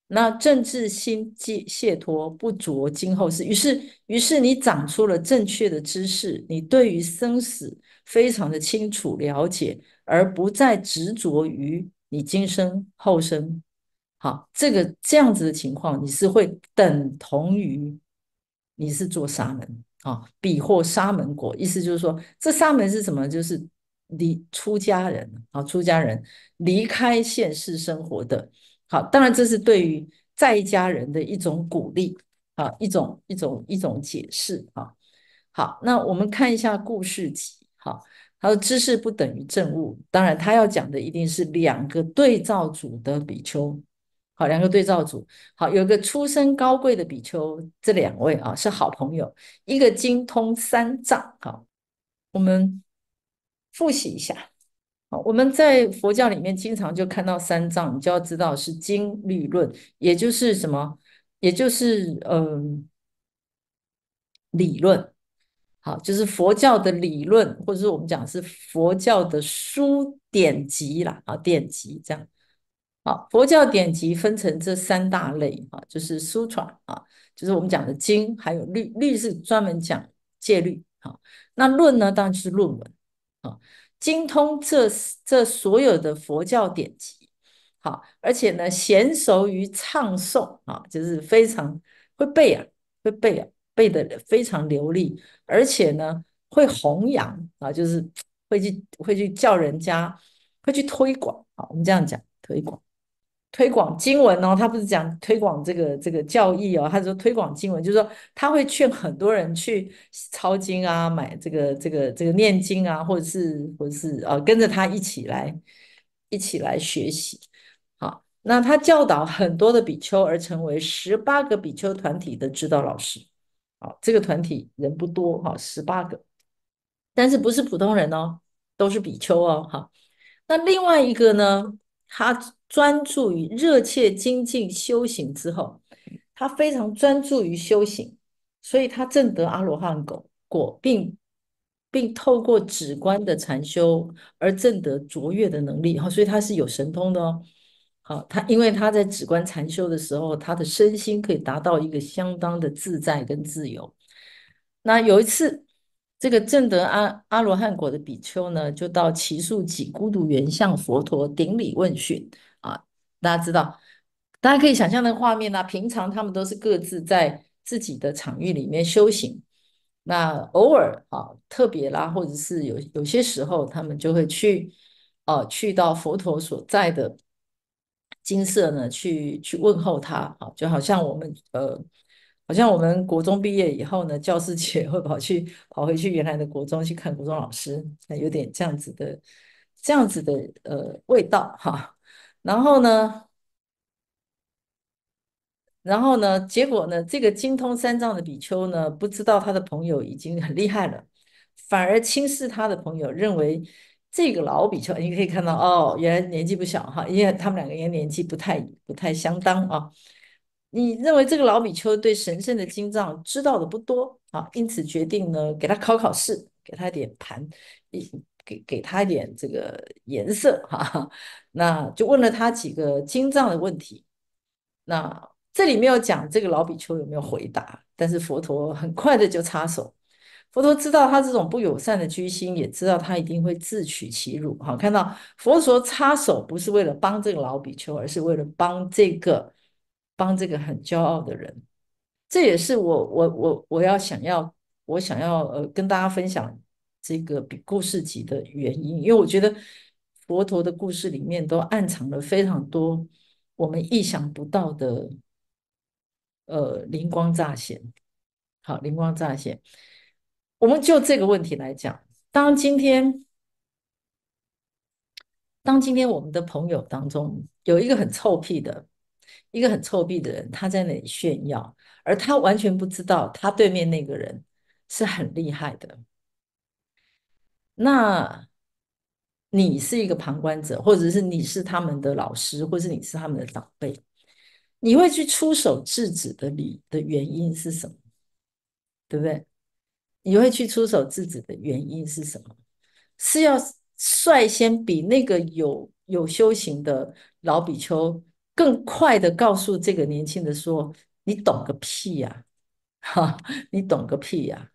那政治心戒解脱，不着今后事，于是，于是你长出了正确的知识，你对于生死非常的清楚了解，而不再执着于你今生后生。好，这个这样子的情况，你是会等同于你是做沙门啊，比或沙门果，意思就是说，这沙门是什么？就是离出家人啊，出家人离开现世生活的。好，当然这是对于在家人的一种鼓励啊，一种一种一种解释啊。好，那我们看一下故事集。好，他说知识不等于正悟，当然他要讲的一定是两个对照组的比丘。好，两个对照组。好，有个出身高贵的比丘，这两位啊是好朋友。一个精通三藏，好，我们复习一下。好，我们在佛教里面经常就看到三藏，你就要知道是经律论，也就是什么，也就是嗯，理论。好，就是佛教的理论，或者是我们讲是佛教的书典籍啦，啊，典籍这样。好，佛教典籍分成这三大类啊，就是书传啊，就是我们讲的经，还有律，律是专门讲戒律啊。那论呢，当然就是论文啊。精通这这所有的佛教典籍，好，而且呢娴熟于唱诵啊，就是非常会背啊，会背啊，背的非常流利，而且呢会弘扬啊，就是会去会去叫人家，会去推广。啊。我们这样讲推广。推广经文哦，他不是讲推广这个这个教义哦，他说推广经文就是说他会劝很多人去抄经啊，买这个这个这个念经啊，或者是或者是啊，跟着他一起来一起来学习。好，那他教导很多的比丘，而成为十八个比丘团体的指导老师。好，这个团体人不多哈，十八个，但是不是普通人哦，都是比丘哦。哈，那另外一个呢，他。专注于热切精进修行之后，他非常专注于修行，所以他正得阿罗汉果果，并并透过止观的禅修而正得卓越的能力哈，所以他是有神通的哦。好，他因为他在止观禅修的时候，他的身心可以达到一个相当的自在跟自由。那有一次，这个正得阿阿罗汉果的比丘呢，就到奇树几孤独园向佛陀顶礼问讯。大家知道，大家可以想象那个画面呢。平常他们都是各自在自己的场域里面修行，那偶尔啊，特别啦，或者是有有些时候，他们就会去啊，去到佛陀所在的金色呢，去去问候他啊，就好像我们呃，好像我们国中毕业以后呢，教师节会跑去 跑回去原来的国中去看国中老师，那有点这样子的这样子的呃味道哈。然后呢，然后呢，结果呢？这个精通三藏的比丘呢，不知道他的朋友已经很厉害了，反而轻视他的朋友，认为这个老比丘，你可以看到哦，原来年纪不小哈，因为他们两个人年纪不太不太相当啊。你认为这个老比丘对神圣的经藏知道的不多啊，因此决定呢，给他考考试，给他点盘一。给给他一点这个颜色 哈，那就问了他几个经藏的问题。那这里没有讲这个老比丘有没有回答，但是佛陀很快的就插手。佛陀知道他这种不友善的居心，也知道他一定会自取其辱。哈，看到佛陀插手，不是为了帮这个老比丘，而是为了帮这个帮这个很骄傲的人。这也是我我我我要想要我想要呃跟大家分享。这个比故事集的原因，因为我觉得佛陀的故事里面都暗藏了非常多我们意想不到的，呃，灵光乍现。好，灵光乍现。我们就这个问题来讲，当今天当今天我们的朋友当中有一个很臭屁的，一个很臭屁的人，他在那里炫耀，而他完全不知道他对面那个人是很厉害的。那你是一个旁观者，或者是你是他们的老师，或者是你是他们的长辈，你会去出手制止的理的原因是什么？对不对？你会去出手制止的原因是什么？是要率先比那个有有修行的老比丘更快的告诉这个年轻的说，你懂个屁呀！哈，你懂个屁呀！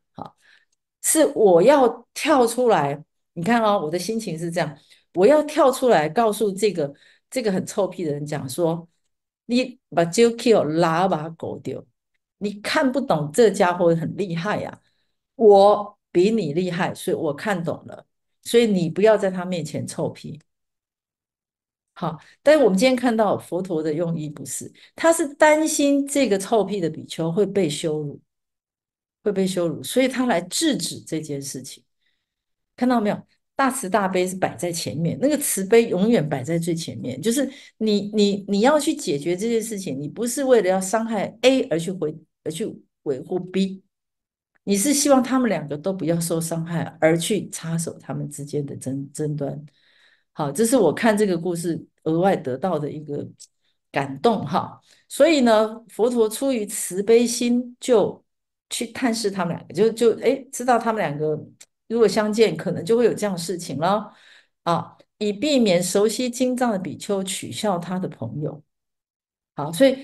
是我要跳出来，你看哦，我的心情是这样，我要跳出来告诉这个这个很臭屁的人讲说，你把 j o k e 拉把狗丢，你看不懂这家伙很厉害呀，我比你厉害，所以我看懂了，所以你不要在他面前臭屁。好，但是我们今天看到佛陀的用意不是，他是担心这个臭屁的比丘会被羞辱。会被羞辱，所以他来制止这件事情，看到没有？大慈大悲是摆在前面，那个慈悲永远摆在最前面。就是你，你，你要去解决这件事情，你不是为了要伤害 A 而去回而去维护 B，你是希望他们两个都不要受伤害，而去插手他们之间的争争端。好，这是我看这个故事额外得到的一个感动哈。所以呢，佛陀出于慈悲心就。去探视他们两个，就就哎，知道他们两个如果相见，可能就会有这样事情了啊，以避免熟悉经藏的比丘取笑他的朋友。好，所以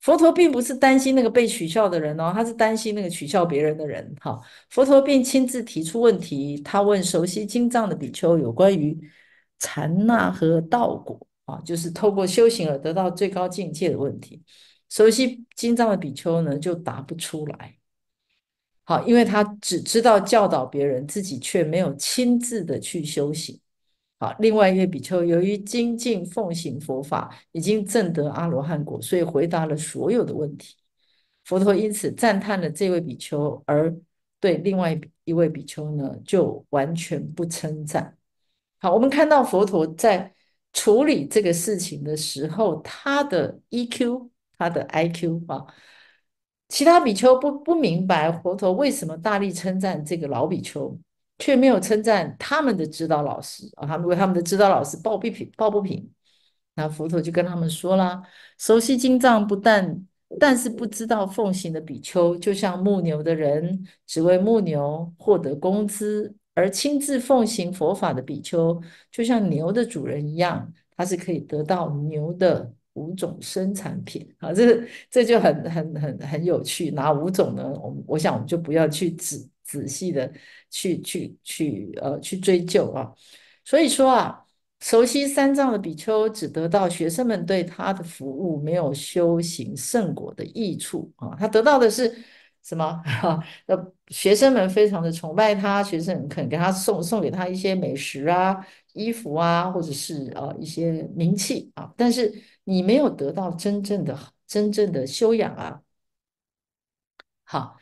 佛陀并不是担心那个被取笑的人哦，他是担心那个取笑别人的人。好，佛陀并亲自提出问题，他问熟悉经藏的比丘有关于禅那和道果啊，就是透过修行而得到最高境界的问题。熟悉经藏的比丘呢，就答不出来。好，因为他只知道教导别人，自己却没有亲自的去修行。好，另外一位比丘由于精进奉行佛法，已经证得阿罗汉果，所以回答了所有的问题。佛陀因此赞叹了这位比丘，而对另外一位比丘呢，就完全不称赞。好，我们看到佛陀在处理这个事情的时候，他的 EQ，他的 IQ，啊，其他比丘不不明白佛陀为什么大力称赞这个老比丘，却没有称赞他们的指导老师啊？他们为他们的指导老师抱不平，抱不平。那佛陀就跟他们说了：熟悉经藏，不但但是不知道奉行的比丘，就像牧牛的人，只为牧牛获得工资；而亲自奉行佛法的比丘，就像牛的主人一样，他是可以得到牛的。五种生产品啊，这这就很很很很有趣。哪五种呢？我们我想我们就不要去仔仔细的去去去呃去追究啊。所以说啊，熟悉三藏的比丘只得到学生们对他的服务没有修行圣果的益处啊，他得到的是什么？呃，学生们非常的崇拜他，学生肯给他送送给他一些美食啊、衣服啊，或者是呃一些名气啊，但是。你没有得到真正的真正的修养啊，好，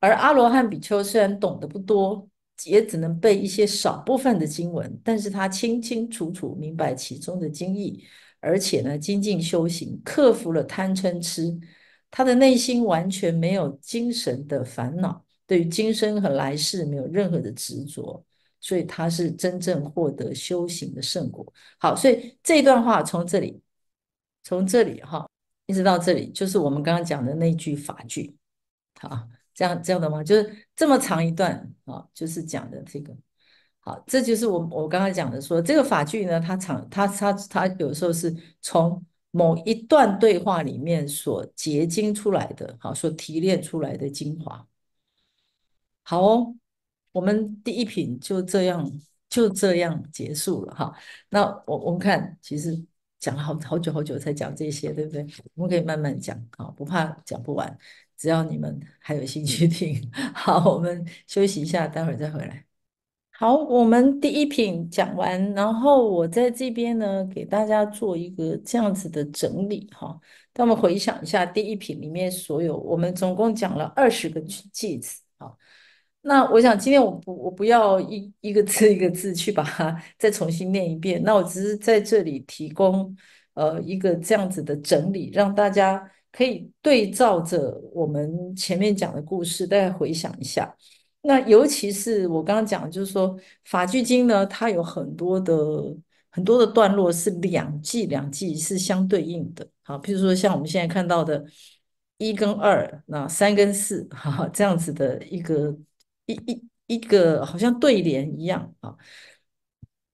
而阿罗汉比丘虽然懂得不多，也只能背一些少部分的经文，但是他清清楚楚明白其中的经义，而且呢精进修行，克服了贪嗔痴，他的内心完全没有精神的烦恼，对于今生和来世没有任何的执着，所以他是真正获得修行的圣果。好，所以这段话从这里。从这里哈一直到这里，就是我们刚刚讲的那句法句，好，这样这样的吗？就是这么长一段啊，就是讲的这个，好，这就是我我刚刚讲的，说这个法句呢，它长，它它它有时候是从某一段对话里面所结晶出来的，好，所提炼出来的精华。好，哦，我们第一品就这样就这样结束了哈。那我我们看，其实。讲了好好久好久才讲这些，对不对？我们可以慢慢讲啊，不怕讲不完，只要你们还有兴趣听。好，我们休息一下，待会儿再回来。好，我们第一品讲完，然后我在这边呢给大家做一个这样子的整理哈。那我们回想一下第一品里面所有，我们总共讲了二十个句子啊。那我想今天我不我不要一一个字一个字去把它再重新念一遍，那我只是在这里提供呃一个这样子的整理，让大家可以对照着我们前面讲的故事，大家回想一下。那尤其是我刚刚讲，就是说法句经呢，它有很多的很多的段落是两句两句是相对应的，好，比如说像我们现在看到的一跟二，那三跟四，哈，这样子的一个。一一一个好像对联一样啊，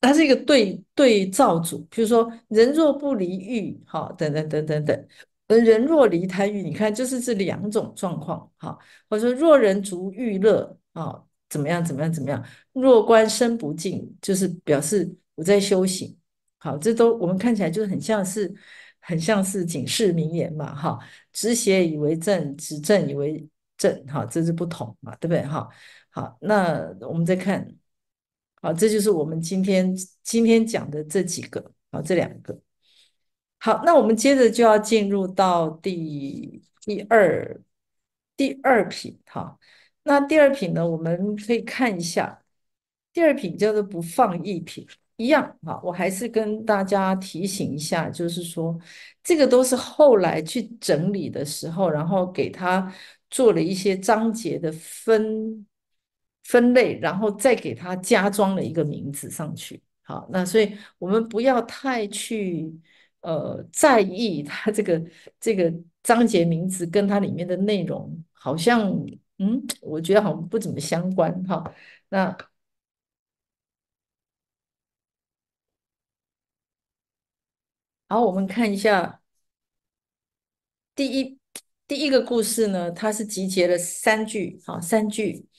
它是一个对对照组，比如说“人若不离欲”哈，等等等等等，人若离贪欲，你看就是这两种状况哈。者说“若人足欲乐”啊，怎么样怎么样怎么样？“若观身不净”就是表示我在修行。好，这都我们看起来就很像是很像是警示名言嘛哈。执邪以为正，执正以为正哈，这是不同嘛，对不对哈？好，那我们再看，好，这就是我们今天今天讲的这几个，好，这两个，好，那我们接着就要进入到第第二第二品，哈，那第二品呢，我们可以看一下，第二品叫做不放逸品，一样，哈，我还是跟大家提醒一下，就是说，这个都是后来去整理的时候，然后给它做了一些章节的分。分类，然后再给它加装了一个名字上去。好，那所以我们不要太去呃在意它这个这个章节名字跟它里面的内容好像，嗯，我觉得好像不怎么相关哈。那好，我们看一下第一第一个故事呢，它是集结了三句，好，三句。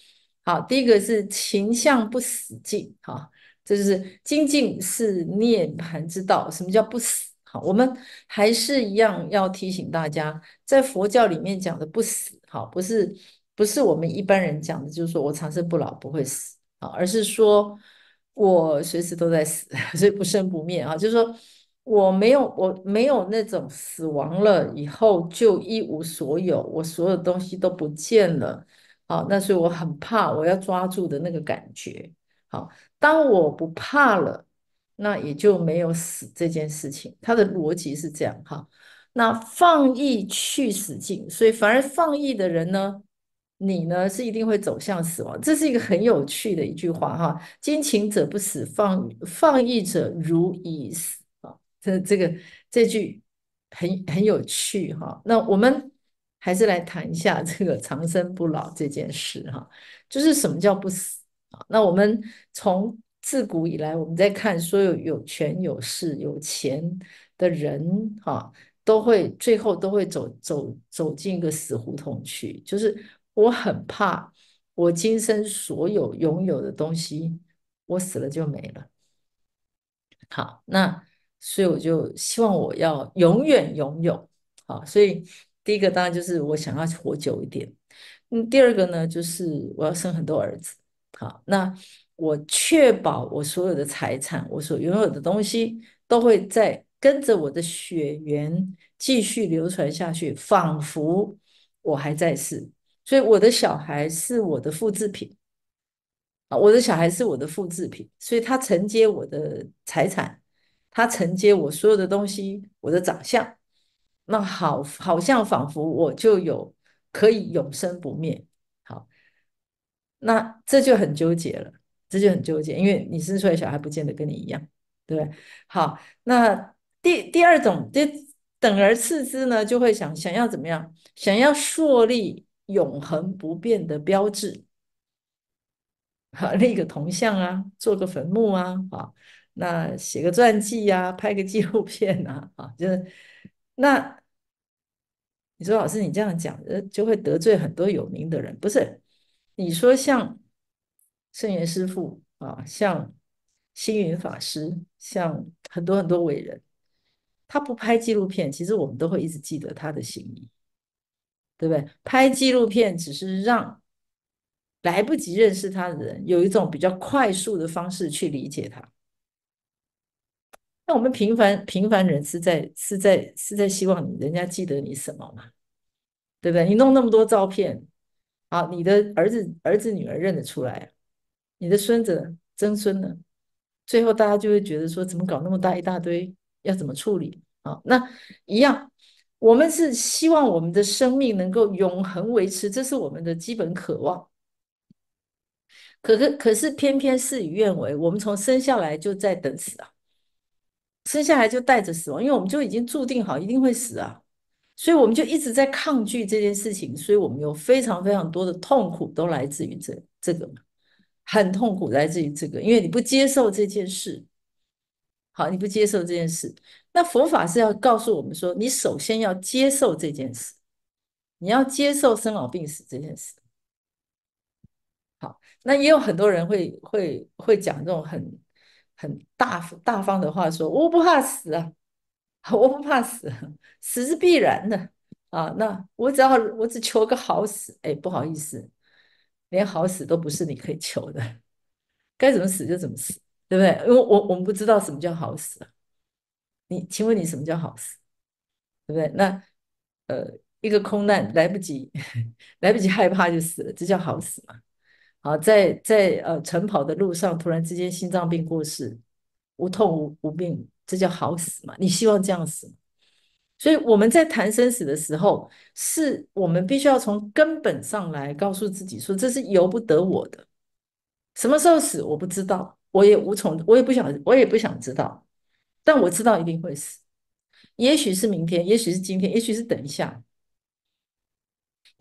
好，第一个是情向不死境，哈，这就是精进是涅盘之道。什么叫不死？哈，我们还是一样要提醒大家，在佛教里面讲的不死，哈，不是不是我们一般人讲的，就是说我长生不老不会死，啊，而是说我随时都在死，所以不生不灭啊，就是说我没有我没有那种死亡了以后就一无所有，我所有东西都不见了。好，那所以我很怕我要抓住的那个感觉。好，当我不怕了，那也就没有死这件事情。它的逻辑是这样哈。那放逸去使劲，所以反而放逸的人呢，你呢是一定会走向死亡。这是一个很有趣的一句话哈。精情者不死，放放逸者如已死啊。这这个这句很很有趣哈。那我们。还是来谈一下这个长生不老这件事哈，就是什么叫不死啊？那我们从自古以来，我们在看所有有权有势有钱的人哈，都会最后都会走走走进一个死胡同去。就是我很怕我今生所有拥有的东西，我死了就没了。好，那所以我就希望我要永远拥有。好，所以。第一个当然就是我想要活久一点，嗯，第二个呢就是我要生很多儿子，好，那我确保我所有的财产，我所拥有的东西都会在跟着我的血缘继续流传下去，仿佛我还在世。所以我的小孩是我的复制品，啊，我的小孩是我的复制品，所以他承接我的财产，他承接我所有的东西，我的长相。那好，好像仿佛我就有可以永生不灭。好，那这就很纠结了，这就很纠结，因为你生出来小孩不见得跟你一样，对不对？好，那第第二种，这等而次之呢，就会想想要怎么样，想要树立永恒不变的标志，好，立个铜像啊，做个坟墓啊，好，那写个传记呀，拍个纪录片啊，啊，就是那。你说老师，你这样讲呃，就会得罪很多有名的人，不是？你说像圣严师父啊，像星云法师，像很多很多伟人，他不拍纪录片，其实我们都会一直记得他的心意，对不对？拍纪录片只是让来不及认识他的人，有一种比较快速的方式去理解他。那我们平凡平凡人是在是在是在希望你人家记得你什么嘛？对不对？你弄那么多照片，啊，你的儿子儿子女儿认得出来，你的孙子曾孙呢？最后大家就会觉得说，怎么搞那么大一大堆？要怎么处理啊？那一样，我们是希望我们的生命能够永恒维持，这是我们的基本渴望。可是可是偏偏事与愿违，我们从生下来就在等死啊。生下来就带着死亡，因为我们就已经注定好一定会死啊，所以我们就一直在抗拒这件事情，所以我们有非常非常多的痛苦都来自于这这个，很痛苦来自于这个，因为你不接受这件事，好，你不接受这件事，那佛法是要告诉我们说，你首先要接受这件事，你要接受生老病死这件事。好，那也有很多人会会会讲这种很。很大大方的话说，我不怕死啊，我不怕死，死是必然的啊。那我只要我只求个好死，哎，不好意思，连好死都不是你可以求的，该怎么死就怎么死，对不对？因为我我们不知道什么叫好死啊。你请问你什么叫好死，对不对？那呃，一个空难来不及 来不及害怕就死了，这叫好死吗？好，在在呃晨跑的路上，突然之间心脏病过世，无痛无无病，这叫好死嘛？你希望这样死所以我们在谈生死的时候，是我们必须要从根本上来告诉自己说，这是由不得我的。什么时候死我不知道，我也无从，我也不想，我也不想知道。但我知道一定会死，也许是明天，也许是今天，也许是等一下。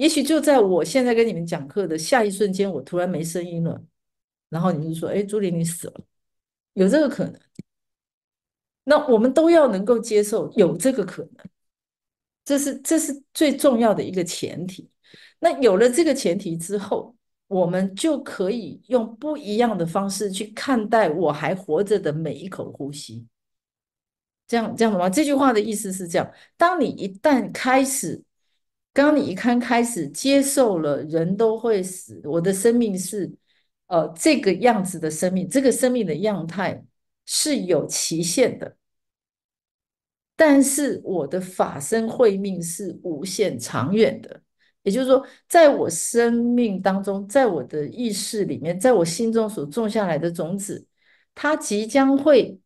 也许就在我现在跟你们讲课的下一瞬间，我突然没声音了，然后你们说：“哎，朱林，你死了，有这个可能。”那我们都要能够接受有这个可能，这是这是最重要的一个前提。那有了这个前提之后，我们就可以用不一样的方式去看待我还活着的每一口呼吸。这样这样吗？这句话的意思是这样：当你一旦开始。刚你一看开始接受了，人都会死，我的生命是呃这个样子的生命，这个生命的样态是有期限的，但是我的法身慧命是无限长远的，也就是说，在我生命当中，在我的意识里面，在我心中所种下来的种子，它即将会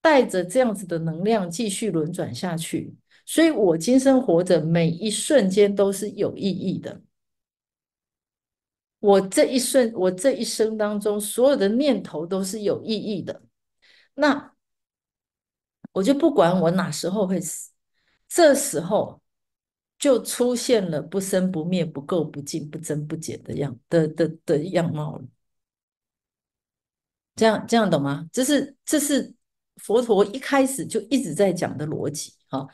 带着这样子的能量继续轮转下去。所以，我今生活着每一瞬间都是有意义的。我这一瞬，我这一生当中所有的念头都是有意义的。那我就不管我哪时候会死，这时候就出现了不生不灭、不垢不净、不增不减的样、的的的样貌了。这样，这样懂吗？这是，这是佛陀一开始就一直在讲的逻辑，哈。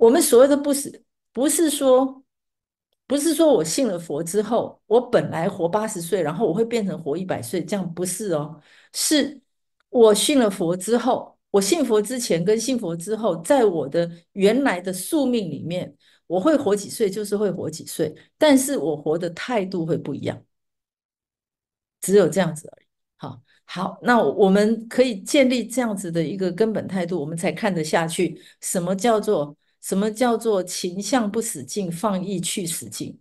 我们所谓的不死，不是说，不是说我信了佛之后，我本来活八十岁，然后我会变成活一百岁，这样不是哦，是我信了佛之后，我信佛之前跟信佛之后，在我的原来的宿命里面，我会活几岁就是会活几岁，但是我活的态度会不一样，只有这样子而已。好，好，那我们可以建立这样子的一个根本态度，我们才看得下去。什么叫做？什么叫做情象不使劲，放逸去使劲？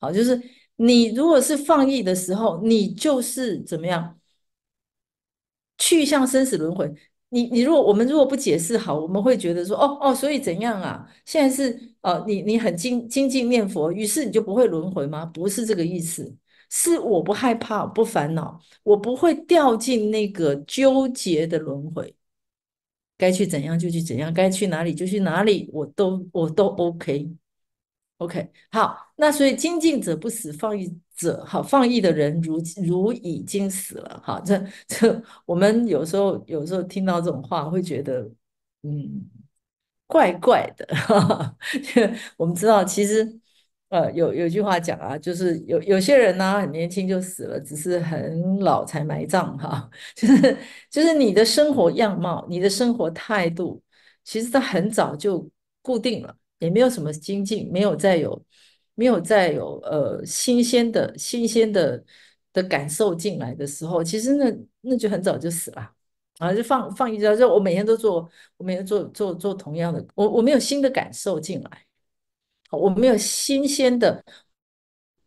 好，就是你如果是放逸的时候，你就是怎么样去向生死轮回。你你如果我们如果不解释好，我们会觉得说哦哦，所以怎样啊？现在是呃，你你很精精进念佛，于是你就不会轮回吗？不是这个意思，是我不害怕，不烦恼，我不会掉进那个纠结的轮回。该去怎样就去怎样，该去哪里就去哪里，我都我都 OK，OK 好。那所以精进者不死，放逸者好放逸的人如如已经死了好，这这我们有时候有时候听到这种话，会觉得嗯怪怪的。哈 哈，我们知道其实。呃，有有句话讲啊，就是有有些人呢很年轻就死了，只是很老才埋葬哈。就是就是你的生活样貌、你的生活态度，其实他很早就固定了，也没有什么精进，没有再有，没有再有呃新鲜的、新鲜的的感受进来的时候，其实那那就很早就死了啊。就放放一张，就我每天都做，我每天做做做同样的，我我没有新的感受进来。我没有新鲜的，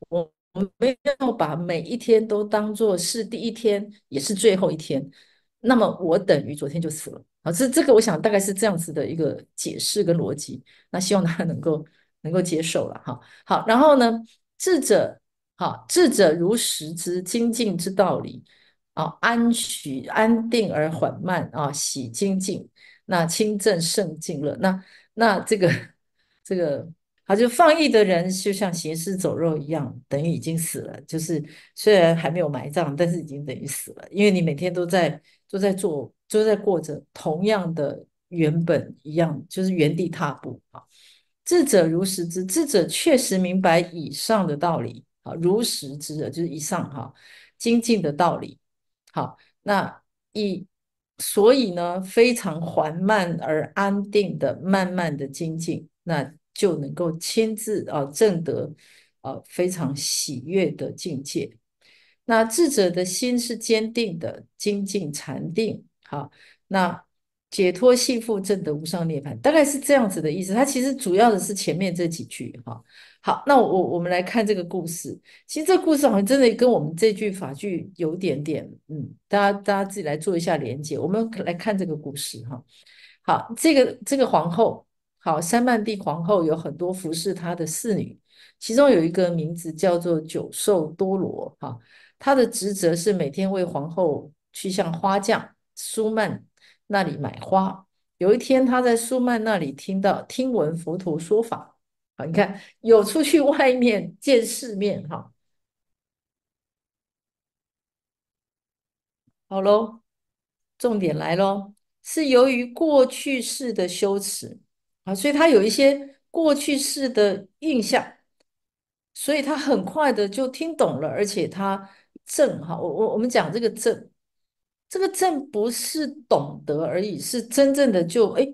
我我没有把每一天都当作是第一天，也是最后一天。那么我等于昨天就死了啊！这这个，我想大概是这样子的一个解释跟逻辑。那希望大家能够能够接受了哈。好，然后呢，智者好，智者如实之精进之道理啊，安许安定而缓慢啊，喜精进，那清正胜境了。那那这个 这个。好，就放逸的人就像行尸走肉一样，等于已经死了。就是虽然还没有埋葬，但是已经等于死了，因为你每天都在都在做，都在过着同样的原本一样，就是原地踏步啊。智者如识之，智者确实明白以上的道理。好，如识之的就是以上哈，精进的道理。好，那以所以呢，非常缓慢而安定的，慢慢的精进那。就能够亲自啊证得啊非常喜悦的境界。那智者的心是坚定的，精进禅定，好，那解脱幸福证得无上涅槃，大概是这样子的意思。它其实主要的是前面这几句，哈。好，那我我们来看这个故事。其实这故事好像真的跟我们这句法句有点点，嗯。大家大家自己来做一下连接。我们来看这个故事，哈。好，这个这个皇后。好，三曼帝皇后有很多服侍她的侍女，其中有一个名字叫做九寿多罗哈，她的职责是每天为皇后去向花匠苏曼那里买花。有一天，她在苏曼那里听到听闻佛陀说法，啊，你看有出去外面见世面哈。好喽，重点来喽，是由于过去式的羞耻。啊，所以他有一些过去式的印象，所以他很快的就听懂了，而且他正哈，我我我们讲这个正，这个正不是懂得而已，是真正的就哎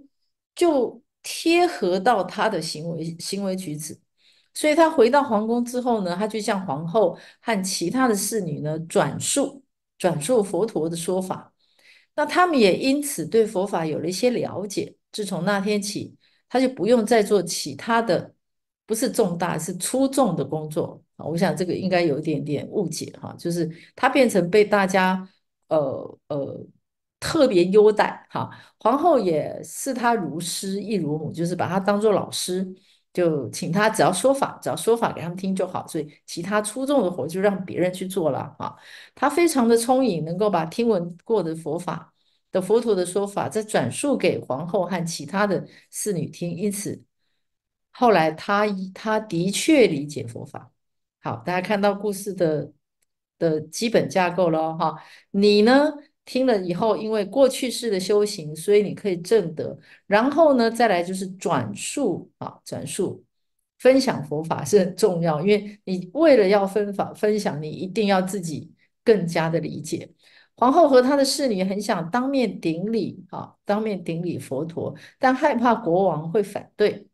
就贴合到他的行为行为举止。所以他回到皇宫之后呢，他就向皇后和其他的侍女呢转述转述佛陀的说法，那他们也因此对佛法有了一些了解。自从那天起。他就不用再做其他的，不是重大，是出众的工作啊。我想这个应该有一点点误解哈，就是他变成被大家呃呃特别优待哈。皇后也视他如师亦如母，就是把他当做老师，就请他只要说法，只要说法给他们听就好。所以其他出众的活就让别人去做了啊。他非常的聪颖，能够把听闻过的佛法。的佛陀的说法，再转述给皇后和其他的侍女听。因此，后来他他的确理解佛法。好，大家看到故事的的基本架构了哈。你呢，听了以后，因为过去式的修行，所以你可以证得。然后呢，再来就是转述啊，转述分享佛法是很重要，因为你为了要分法分享，你一定要自己更加的理解。皇后和她的侍女很想当面顶礼，啊，当面顶礼佛陀，但害怕国王会反对，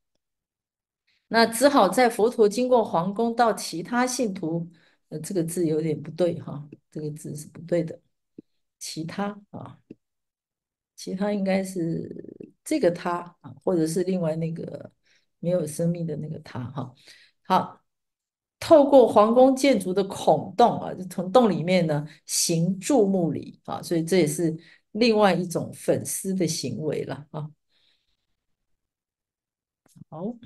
那只好在佛陀经过皇宫到其他信徒，呃，这个字有点不对哈，这个字是不对的，其他啊，其他应该是这个他啊，或者是另外那个没有生命的那个他哈，好。透过皇宫建筑的孔洞啊，就从洞里面呢行注目礼啊，所以这也是另外一种粉丝的行为了啊。好，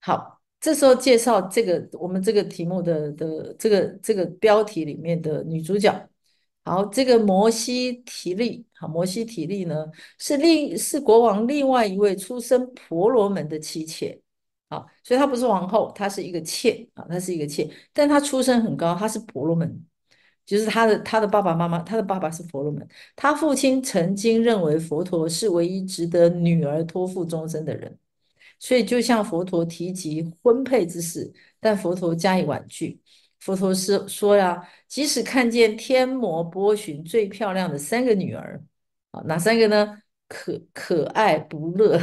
好，这时候介绍这个我们这个题目的的这个这个标题里面的女主角，好，这个摩西提利。摩西体力呢是另是国王另外一位出身婆罗门的妻妾啊，所以她不是王后，她是一个妾啊，她是一个妾，但她出身很高，她是婆罗门，就是她的她的爸爸妈妈，她的爸爸是婆罗门，他父亲曾经认为佛陀是唯一值得女儿托付终身的人，所以就向佛陀提及婚配之事，但佛陀加以婉拒。佛陀是说呀，即使看见天魔波旬最漂亮的三个女儿。哪三个呢？可可爱不乐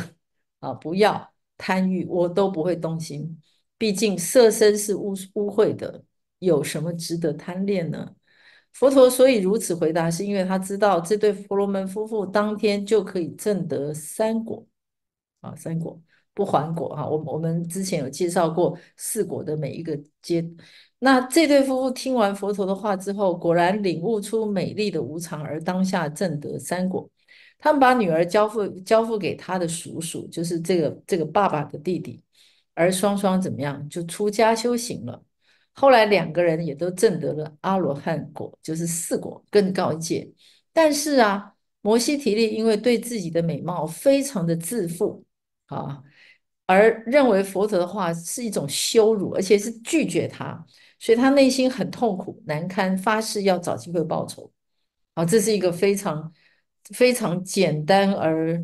啊，不要贪欲，我都不会动心。毕竟色身是污污秽的，有什么值得贪恋呢？佛陀所以如此回答，是因为他知道这对婆罗门夫妇当天就可以证得三果。啊，三果不还果啊。我我们之前有介绍过四果的每一个阶。那这对夫妇听完佛陀的话之后，果然领悟出美丽的无常，而当下证得三果。他们把女儿交付交付给他的叔叔，就是这个这个爸爸的弟弟，而双双怎么样就出家修行了。后来两个人也都证得了阿罗汉果，就是四果更高一阶。但是啊，摩西提利因为对自己的美貌非常的自负啊，而认为佛陀的话是一种羞辱，而且是拒绝他。所以他内心很痛苦难堪，发誓要找机会报仇。啊，这是一个非常非常简单而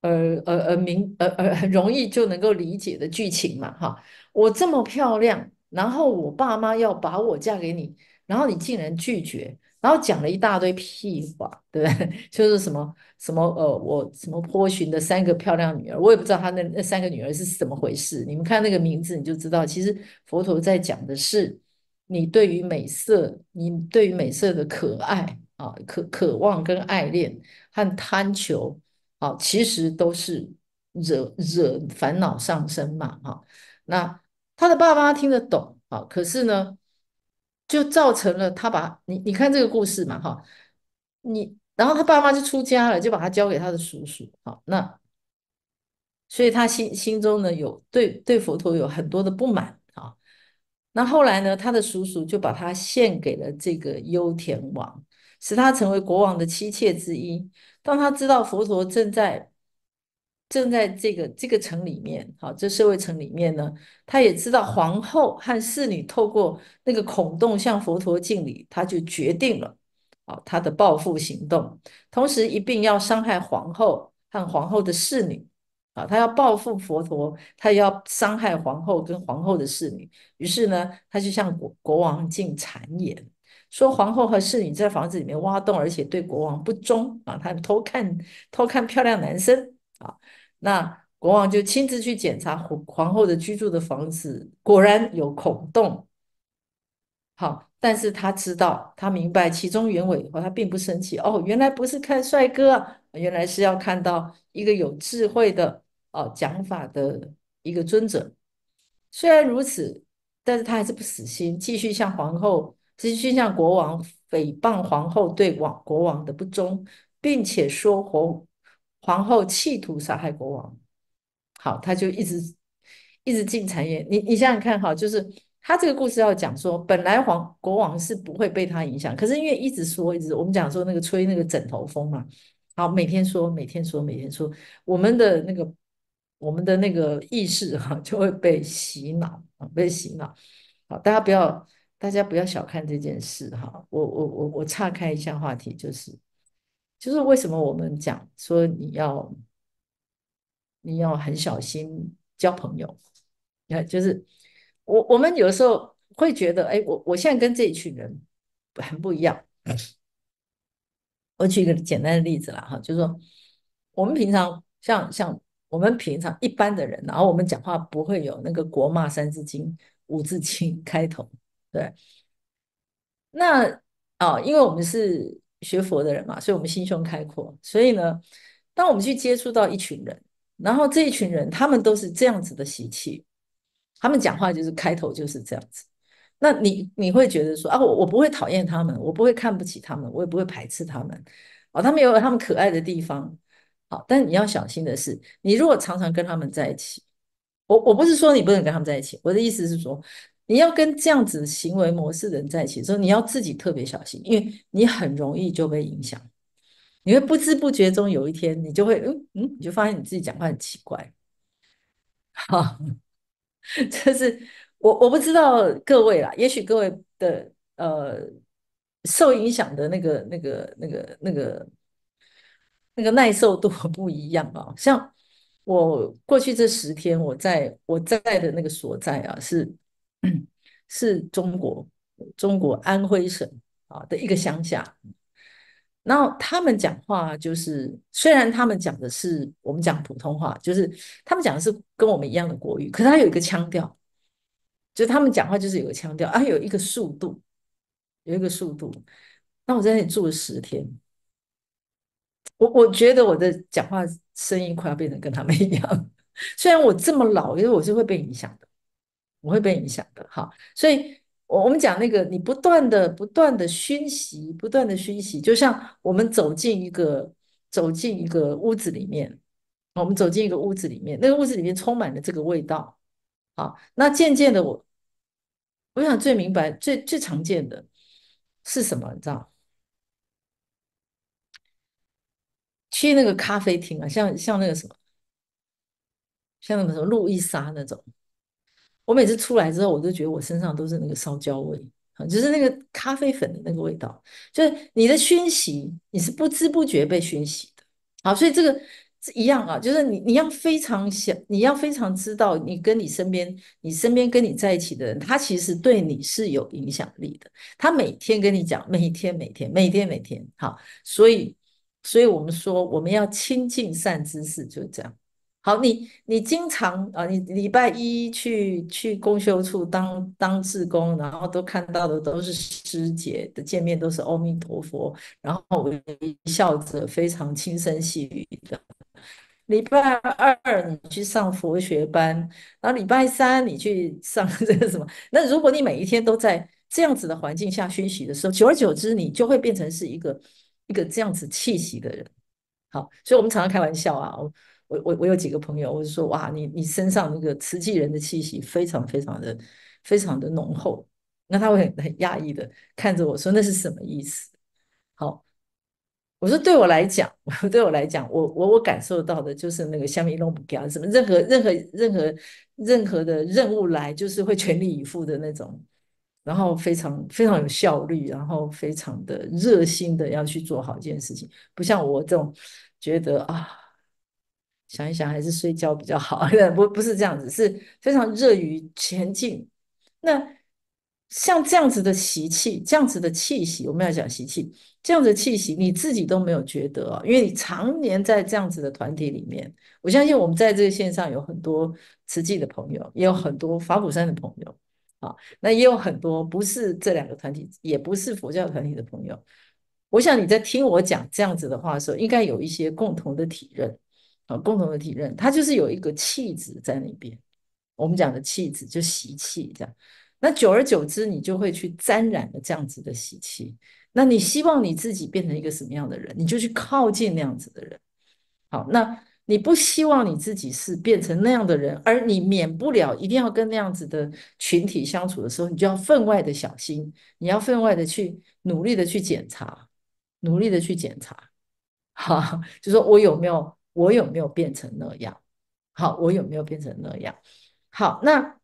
而而而明呃呃很容易就能够理解的剧情嘛哈。我这么漂亮，然后我爸妈要把我嫁给你，然后你竟然拒绝。然后讲了一大堆屁话，对不对？就是什么什么呃，我什么坡寻的三个漂亮女儿，我也不知道他那那三个女儿是怎么回事。你们看那个名字，你就知道，其实佛陀在讲的是你对于美色，你对于美色的可爱啊，渴渴望跟爱恋和贪求啊，其实都是惹惹烦恼上身嘛，哈。那他的爸爸妈听得懂啊，可是呢？就造成了他把你，你看这个故事嘛，哈，你，然后他爸妈就出家了，就把他交给他的叔叔，好，那，所以他心心中呢有对对佛陀有很多的不满啊，那后来呢，他的叔叔就把他献给了这个优田王，使他成为国王的妻妾之一。当他知道佛陀正在。正在这个这个城里面，好，这社会城里面呢，他也知道皇后和侍女透过那个孔洞向佛陀敬礼，他就决定了，啊，他的报复行动，同时一并要伤害皇后和皇后的侍女，啊，他要报复佛陀，他也要伤害皇后跟皇后的侍女。于是呢，他就向国国王进谗言，说皇后和侍女在房子里面挖洞，而且对国王不忠，啊，他偷看偷看漂亮男生。那国王就亲自去检查皇皇后的居住的房子，果然有孔洞。好，但是他知道，他明白其中原委以后，他并不生气。哦，原来不是看帅哥，原来是要看到一个有智慧的哦讲法的一个尊者。虽然如此，但是他还是不死心，继续向皇后，继续向国王诽谤皇后对王国王的不忠，并且说皇。皇后企图杀害国王，好，他就一直一直进谗言。你你想想看哈，就是他这个故事要讲说，本来皇国王是不会被他影响，可是因为一直说，一直我们讲说那个吹那个枕头风嘛，好，每天说，每天说，每天说，我们的那个我们的那个意识哈，就会被洗脑啊，被洗脑。好，大家不要大家不要小看这件事哈。我我我我岔开一下话题，就是。就是为什么我们讲说你要，你要很小心交朋友，啊，就是我我们有时候会觉得，哎，我我现在跟这一群人很不一样。我举一个简单的例子啦，哈，就是说我们平常像像我们平常一般的人，然后我们讲话不会有那个国骂三字经、五字经开头，对。那哦，因为我们是。学佛的人嘛，所以我们心胸开阔。所以呢，当我们去接触到一群人，然后这一群人他们都是这样子的习气，他们讲话就是开头就是这样子。那你你会觉得说啊，我我不会讨厌他们，我不会看不起他们，我也不会排斥他们。哦，他们有他们可爱的地方。好，但你要小心的是，你如果常常跟他们在一起，我我不是说你不能跟他们在一起，我的意思是说。你要跟这样子行为模式的人在一起，候，你要自己特别小心，因为你很容易就被影响。你会不知不觉中有一天，你就会嗯嗯，你就发现你自己讲话很奇怪。好，这是我我不知道各位啦，也许各位的呃，受影响的那个那个那个那个那个耐受度不一样哦。像我过去这十天，我在我在的那个所在啊是。是中国，中国安徽省啊的一个乡下，然后他们讲话就是，虽然他们讲的是我们讲普通话，就是他们讲的是跟我们一样的国语，可是他有一个腔调，就他们讲话就是有个腔调啊，有一个速度，有一个速度。那我在那里住了十天，我我觉得我的讲话声音快要变成跟他们一样，虽然我这么老，因为我是会被影响。我会被影响的，哈，所以，我我们讲那个，你不断的、不断的熏习，不断的熏习，就像我们走进一个走进一个屋子里面，我们走进一个屋子里面，那个屋子里面充满了这个味道，啊，那渐渐的，我我想最明白、最最常见的是什么，你知道？去那个咖啡厅啊，像像那个什么，像那个什么路易莎那种。我每次出来之后，我都觉得我身上都是那个烧焦味，啊，就是那个咖啡粉的那个味道，就是你的熏习，你是不知不觉被熏习的，好，所以这个一样啊，就是你你要非常想，你要非常知道，你跟你身边，你身边跟你在一起的人，他其实对你是有影响力的，他每天跟你讲，每天每天每天每天，好，所以所以我们说，我们要亲近善知识，就这样。好，你你经常啊，你礼拜一去去公修处当当志工，然后都看到的都是师姐的见面都是阿弥陀佛，然后微笑着，非常轻声细语的。礼拜二你去上佛学班，然后礼拜三你去上 这个什么？那如果你每一天都在这样子的环境下熏习的时候，久而久之，你就会变成是一个一个这样子气息的人。好，所以我们常常开玩笑啊。我我我有几个朋友，我就说哇，你你身上那个瓷器人的气息非常非常的非常的浓厚，那他会很很讶异的看着我说那是什么意思？好，我说对我来讲，对我来讲，我我我感受到的就是那个虾米龙不给啊，什么任何任何任何任何的任务来，就是会全力以赴的那种，然后非常非常有效率，然后非常的热心的要去做好一件事情，不像我这种觉得啊。想一想，还是睡觉比较好。不，不是这样子，是非常热于前进。那像这样子的习气，这样子的气息，我们要讲习气，这样子的气息，你自己都没有觉得啊？因为你常年在这样子的团体里面。我相信，我们在这个线上有很多慈济的朋友，也有很多法普山的朋友啊。那也有很多不是这两个团体，也不是佛教团体的朋友。我想你在听我讲这样子的话的时候，应该有一些共同的体认。共同的体认，他就是有一个气质在那边。我们讲的气质，就习气这样。那久而久之，你就会去沾染了这样子的习气。那你希望你自己变成一个什么样的人，你就去靠近那样子的人。好，那你不希望你自己是变成那样的人，而你免不了一定要跟那样子的群体相处的时候，你就要分外的小心，你要分外的去努力的去检查，努力的去检查。哈，就说我有没有？我有没有变成那样？好，我有没有变成那样？好，那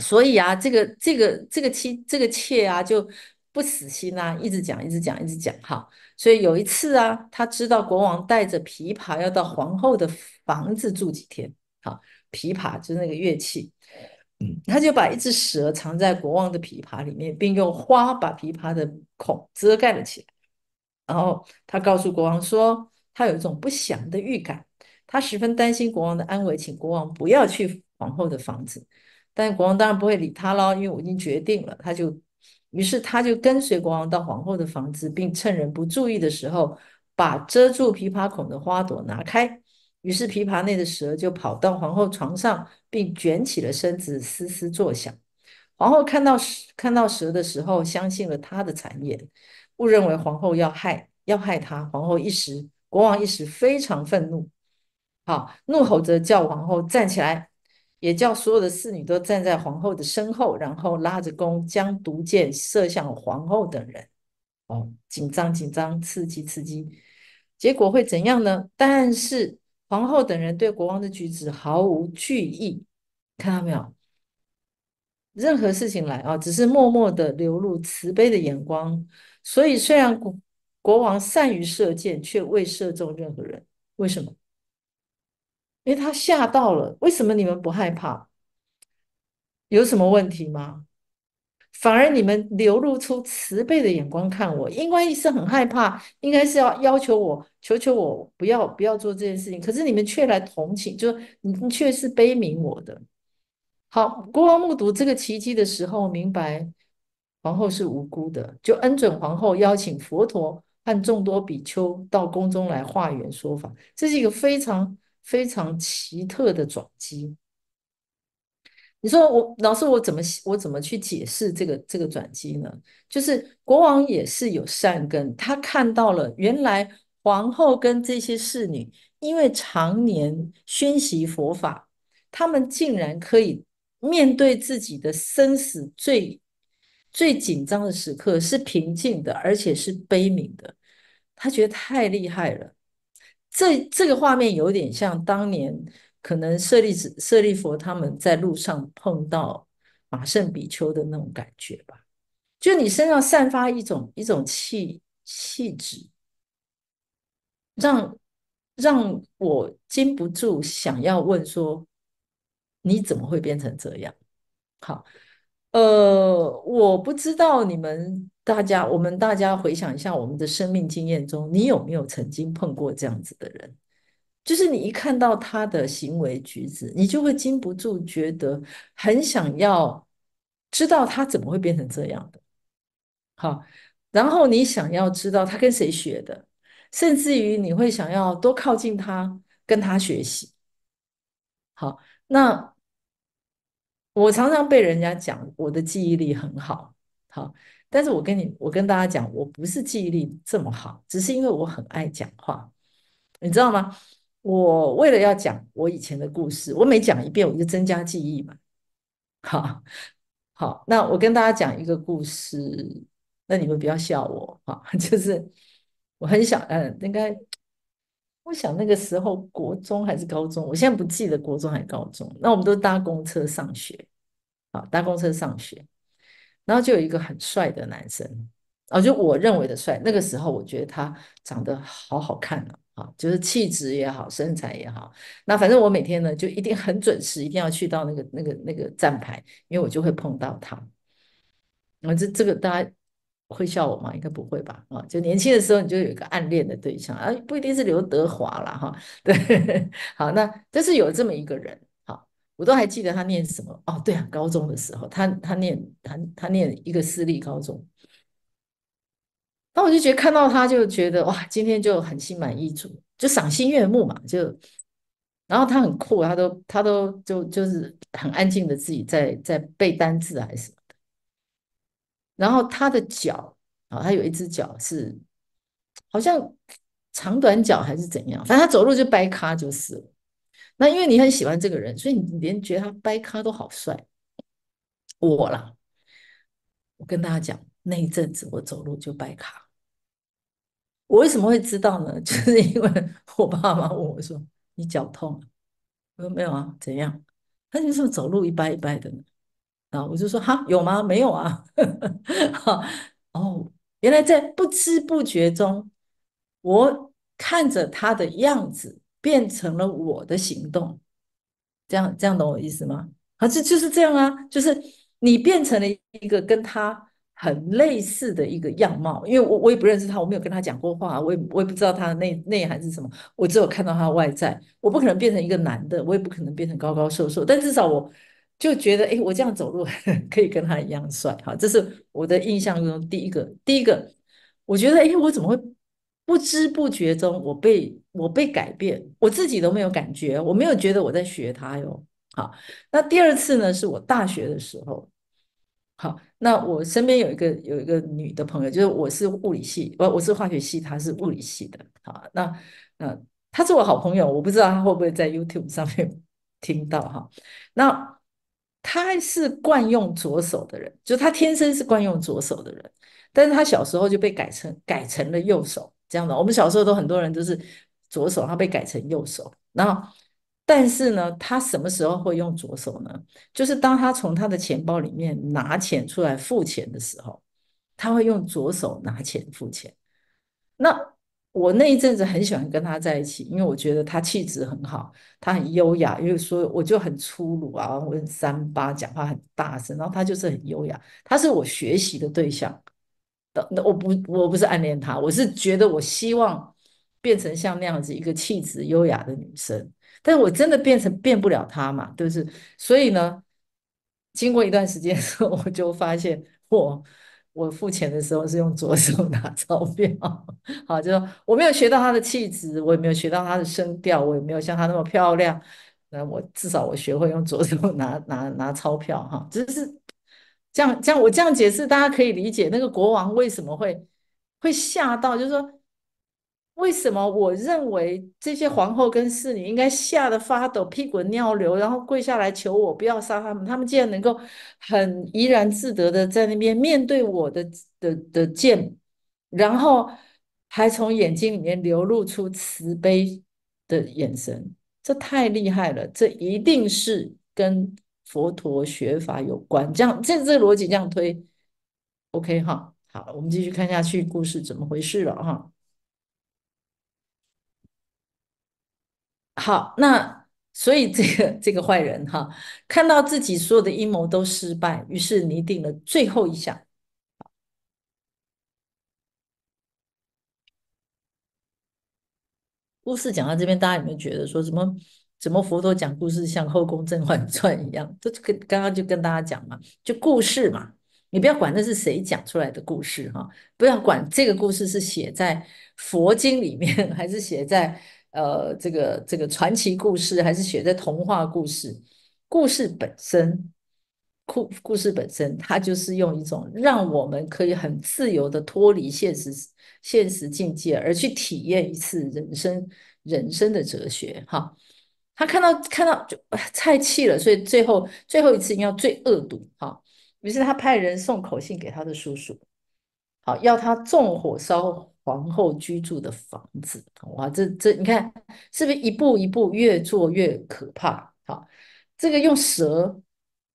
所以啊，这个这个这个妻这个妾啊，就不死心啊，一直讲，一直讲，一直讲哈。所以有一次啊，他知道国王带着琵琶要到皇后的房子住几天，好，琵琶就是那个乐器，嗯，他就把一只蛇藏在国王的琵琶里面，并用花把琵琶的孔遮盖了起来，然后他告诉国王说。他有一种不祥的预感，他十分担心国王的安危，请国王不要去皇后的房子。但国王当然不会理他喽，因为我已经决定了。他就于是他就跟随国王到皇后的房子，并趁人不注意的时候，把遮住琵琶孔的花朵拿开。于是琵琶内的蛇就跑到皇后床上，并卷起了身子，嘶嘶作响。皇后看到看到蛇的时候，相信了他的谗言，误认为皇后要害要害她。皇后一时。国王一时非常愤怒，好，怒吼着叫皇后站起来，也叫所有的侍女都站在皇后的身后，然后拉着弓将毒箭射向皇后等人。哦，紧张紧张，刺激刺激，结果会怎样呢？但是皇后等人对国王的举止毫无惧意，看到没有？任何事情来啊，只是默默的流露慈悲的眼光。所以虽然国王善于射箭，却未射中任何人。为什么？因为他吓到了。为什么你们不害怕？有什么问题吗？反而你们流露出慈悲的眼光看我，应该是很害怕，应该是要要求我，求求我不要不要做这件事情。可是你们却来同情，就是你却是悲悯我的。好，国王目睹这个奇迹的时候，明白皇后是无辜的，就恩准皇后邀请佛陀。看众多比丘到宫中来化缘说法，这是一个非常非常奇特的转机。你说我老师，我怎么我怎么去解释这个这个转机呢？就是国王也是有善根，他看到了原来皇后跟这些侍女，因为常年熏习佛法，他们竟然可以面对自己的生死最最紧张的时刻是平静的，而且是悲悯的。他觉得太厉害了，这这个画面有点像当年可能舍利子舍利佛他们在路上碰到马圣比丘的那种感觉吧？就你身上散发一种一种气气质，让让我禁不住想要问说，你怎么会变成这样？好，呃，我不知道你们。大家，我们大家回想一下我们的生命经验中，你有没有曾经碰过这样子的人？就是你一看到他的行为举止，你就会禁不住觉得很想要知道他怎么会变成这样的。好，然后你想要知道他跟谁学的，甚至于你会想要多靠近他，跟他学习。好，那我常常被人家讲我的记忆力很好，好。但是我跟你，我跟大家讲，我不是记忆力这么好，只是因为我很爱讲话，你知道吗？我为了要讲我以前的故事，我每讲一遍我就增加记忆嘛。好，好，那我跟大家讲一个故事，那你们不要笑我哈，就是我很小，嗯，应该我想那个时候国中还是高中，我现在不记得国中还是高中。那我们都搭公车上学，好，搭公车上学。然后就有一个很帅的男生，啊，就我认为的帅。那个时候我觉得他长得好好看啊，就是气质也好，身材也好。那反正我每天呢，就一定很准时，一定要去到那个那个那个站牌，因为我就会碰到他。我这这个大家会笑我吗？应该不会吧？啊，就年轻的时候你就有一个暗恋的对象啊，不一定是刘德华啦，哈，对，好，那就是有这么一个人。我都还记得他念什么哦，对啊，高中的时候，他他念他他念一个私立高中，那我就觉得看到他就觉得哇，今天就很心满意足，就赏心悦目嘛，就然后他很酷，他都他都就就是很安静的自己在在背单词还是什么，然后他的脚啊，他有一只脚是好像长短脚还是怎样，反正他走路就掰咖就是。了。那因为你很喜欢这个人，所以你连觉得他掰卡都好帅。我啦，我跟大家讲，那一阵子我走路就掰卡。我为什么会知道呢？就是因为我爸妈问我说：“你脚痛？”我说：“没有啊，怎样？”他就是走路一掰一掰的呢。”啊，我就说：“哈，有吗？没有啊。”哈，哦，原来在不知不觉中，我看着他的样子。变成了我的行动，这样这样懂我意思吗？啊，这就是这样啊，就是你变成了一个跟他很类似的一个样貌，因为我我也不认识他，我没有跟他讲过话，我也我也不知道他的内内涵是什么，我只有看到他的外在，我不可能变成一个男的，我也不可能变成高高瘦瘦，但至少我就觉得，哎，我这样走路 可以跟他一样帅，哈，这是我的印象中第一个。第一个，我觉得，哎，我怎么会？不知不觉中，我被我被改变，我自己都没有感觉，我没有觉得我在学他哟。好，那第二次呢？是我大学的时候。好，那我身边有一个有一个女的朋友，就是我是物理系，我我是化学系，她是物理系的。好，那那她是我好朋友，我不知道她会不会在 YouTube 上面 听到哈。那她是惯用左手的人，就她天生是惯用左手的人，但是她小时候就被改成改成了右手。这样的，我们小时候都很多人都是左手，他被改成右手。然后，但是呢，他什么时候会用左手呢？就是当他从他的钱包里面拿钱出来付钱的时候，他会用左手拿钱付钱。那我那一阵子很喜欢跟他在一起，因为我觉得他气质很好，他很优雅。因为说我就很粗鲁啊，我很三八，讲话很大声。然后他就是很优雅，他是我学习的对象。那我不我不是暗恋他，我是觉得我希望变成像那样子一个气质优雅的女生，但我真的变成变不了她嘛，对不对？所以呢，经过一段时间，我就发现我我付钱的时候是用左手拿钞票，好，就说我没有学到她的气质，我也没有学到她的声调，我也没有像她那么漂亮，那我至少我学会用左手 拿拿拿钞票哈，只是。这样，这样我这样解释，大家可以理解那个国王为什么会会吓到，就是说，为什么我认为这些皇后跟侍女应该吓得发抖、屁滚尿流，然后跪下来求我不要杀他们，他们竟然能够很怡然自得的在那边面对我的的的剑，然后还从眼睛里面流露出慈悲的眼神，这太厉害了，这一定是跟。佛陀学法有关，这样这这逻辑这样推，OK 哈好，我们继续看下去，故事怎么回事了哈。好，那所以这个这个坏人哈，看到自己所有的阴谋都失败，于是拟定了最后一项。故事讲到这边，大家有没有觉得说什么？怎么佛陀讲故事像《后宫甄嬛传》一样？都跟刚刚就跟大家讲嘛，就故事嘛，你不要管那是谁讲出来的故事哈，不要管这个故事是写在佛经里面，还是写在呃这个这个传奇故事，还是写在童话故事。故事本身，故故事本身，它就是用一种让我们可以很自由的脱离现实现实境界，而去体验一次人生人生的哲学哈。他看到看到就太气了，所以最后最后一次要最恶毒哈。于是他派人送口信给他的叔叔，好要他纵火烧皇后居住的房子。哇，这这你看是不是一步一步越做越可怕？好，这个用蛇，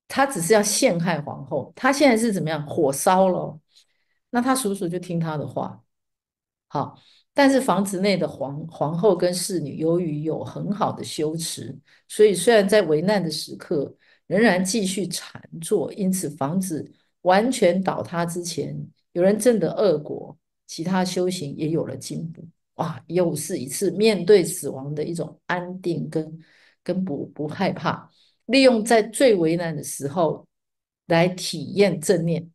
他只是要陷害皇后。他现在是怎么样？火烧了，那他叔叔就听他的话，好。但是房子内的皇皇后跟侍女，由于有很好的修持，所以虽然在危难的时刻仍然继续禅坐，因此房子完全倒塌之前，有人证得恶果，其他修行也有了进步。哇，又是一次面对死亡的一种安定跟跟不不害怕，利用在最为难的时候来体验正念，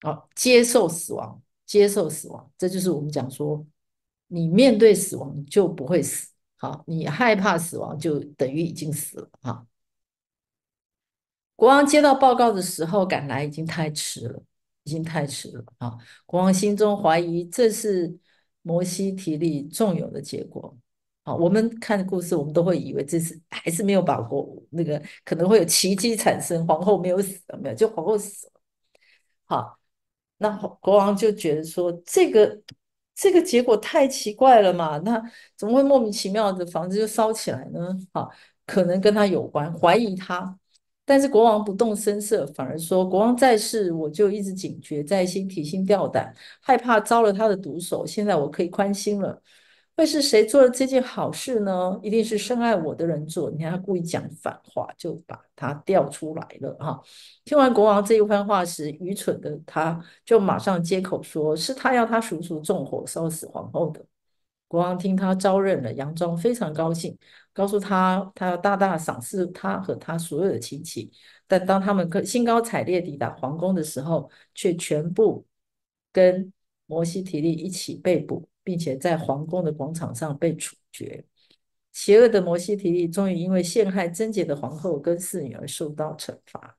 啊，接受死亡，接受死亡，这就是我们讲说。你面对死亡就不会死，好，你害怕死亡就等于已经死了哈。国王接到报告的时候赶来，已经太迟了，已经太迟了啊！国王心中怀疑，这是摩西体力纵有的结果好，我们看故事，我们都会以为这是还是没有把国那个可能会有奇迹产生，皇后没有死没有，就皇后死了。好，那国王就觉得说这个。这个结果太奇怪了嘛？那怎么会莫名其妙的房子就烧起来呢？啊，可能跟他有关，怀疑他。但是国王不动声色，反而说：“国王在世，我就一直警觉在心，提心吊胆，害怕遭了他的毒手。现在我可以宽心了。”会是谁做了这件好事呢？一定是深爱我的人做。你看他故意讲反话，就把他调出来了哈。听完国王这一番话时，愚蠢的他就马上接口说：“是他要他叔叔纵火烧死皇后的。”国王听他招认了，佯装非常高兴，告诉他他要大大赏赐他和他所有的亲戚。但当他们兴高采烈抵达皇宫的时候，却全部跟摩西提利一起被捕。并且在皇宫的广场上被处决，邪恶的摩西提利终于因为陷害贞洁的皇后跟侍女而受到惩罚。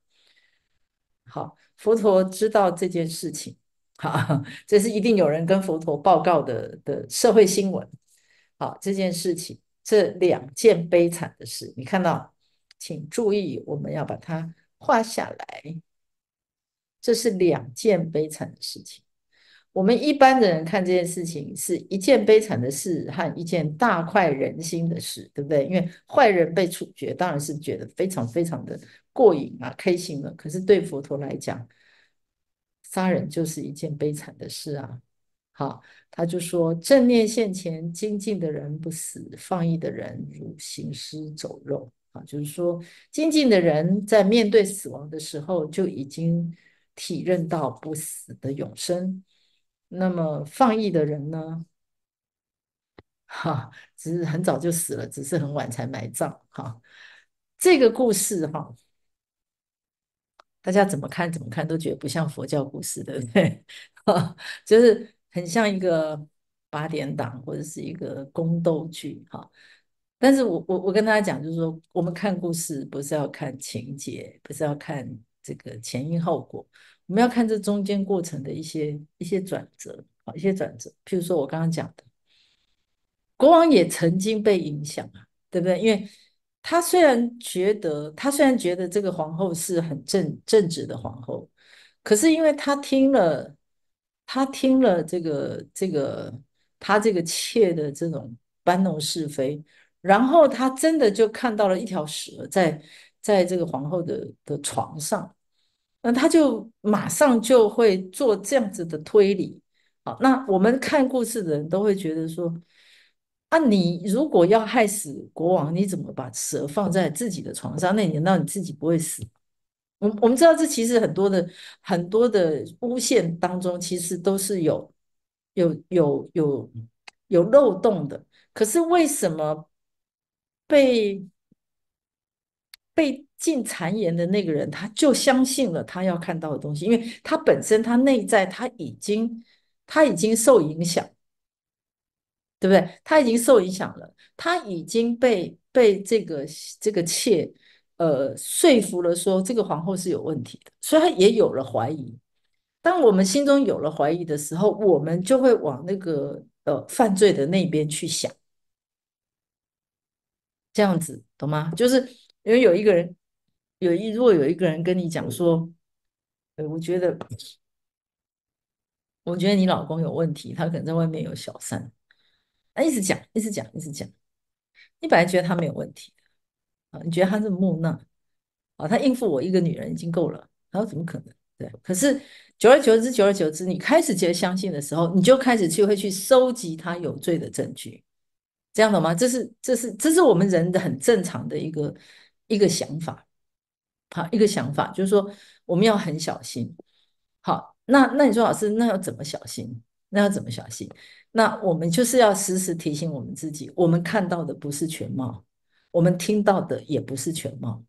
好，佛陀知道这件事情，好，这是一定有人跟佛陀报告的的社会新闻。好，这件事情，这两件悲惨的事，你看到，请注意，我们要把它画下来，这是两件悲惨的事情。我们一般的人看这件事情是一件悲惨的事和一件大快人心的事，对不对？因为坏人被处决，当然是觉得非常非常的过瘾啊，开心了。可是对佛陀来讲，杀人就是一件悲惨的事啊。好，他就说：正念现前，精进的人不死；放逸的人如行尸走肉啊。就是说，精进的人在面对死亡的时候，就已经体认到不死的永生。那么放逸的人呢？哈，只是很早就死了，只是很晚才埋葬。哈，这个故事哈，大家怎么看怎么看都觉得不像佛教故事，对不对？哈，就是很像一个八点档或者是一个宫斗剧。哈，但是我我我跟大家讲，就是说，我们看故事不是要看情节，不是要看这个前因后果。我们要看这中间过程的一些一些转折，啊，一些转折。譬如说我刚刚讲的，国王也曾经被影响啊，对不对？因为他虽然觉得他虽然觉得这个皇后是很正正直的皇后，可是因为他听了他听了这个这个他这个妾的这种搬弄是非，然后他真的就看到了一条蛇在在这个皇后的的床上。那他就马上就会做这样子的推理，好，那我们看故事的人都会觉得说，啊，你如果要害死国王，你怎么把蛇放在自己的床上？那你难道你自己不会死？我我们知道，这其实很多的很多的诬陷当中，其实都是有有有有有漏洞的。可是为什么被被？进谗言的那个人，他就相信了他要看到的东西，因为他本身他内在他已经他已经受影响，对不对？他已经受影响了，他已经被被这个这个妾呃说服了，说这个皇后是有问题的，所以他也有了怀疑。当我们心中有了怀疑的时候，我们就会往那个呃犯罪的那边去想，这样子懂吗？就是因为有一个人。有一，如果有一个人跟你讲说，呃，我觉得，我觉得你老公有问题，他可能在外面有小三，啊，一直讲，一直讲，一直讲。你本来觉得他没有问题，啊，你觉得他是木讷，啊，他应付我一个女人已经够了，他怎么可能？对。可是久而久之，久而久之，你开始觉得相信的时候，你就开始去会去收集他有罪的证据，这样的吗？这是，这是，这是我们人的很正常的一个一个想法。好，一个想法就是说，我们要很小心。好，那那你说老师，那要怎么小心？那要怎么小心？那我们就是要时时提醒我们自己，我们看到的不是全貌，我们听到的也不是全貌。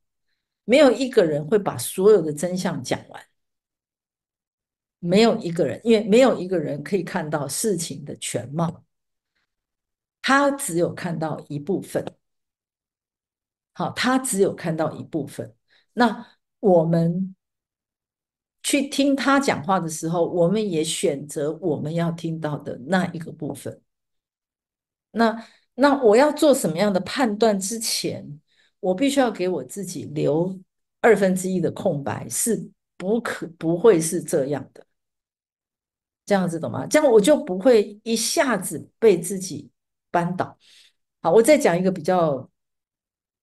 没有一个人会把所有的真相讲完，没有一个人，因为没有一个人可以看到事情的全貌，他只有看到一部分。好，他只有看到一部分。那我们去听他讲话的时候，我们也选择我们要听到的那一个部分。那那我要做什么样的判断之前，我必须要给我自己留二分之一的空白，是不可不会是这样的。这样子懂吗？这样我就不会一下子被自己扳倒。好，我再讲一个比较。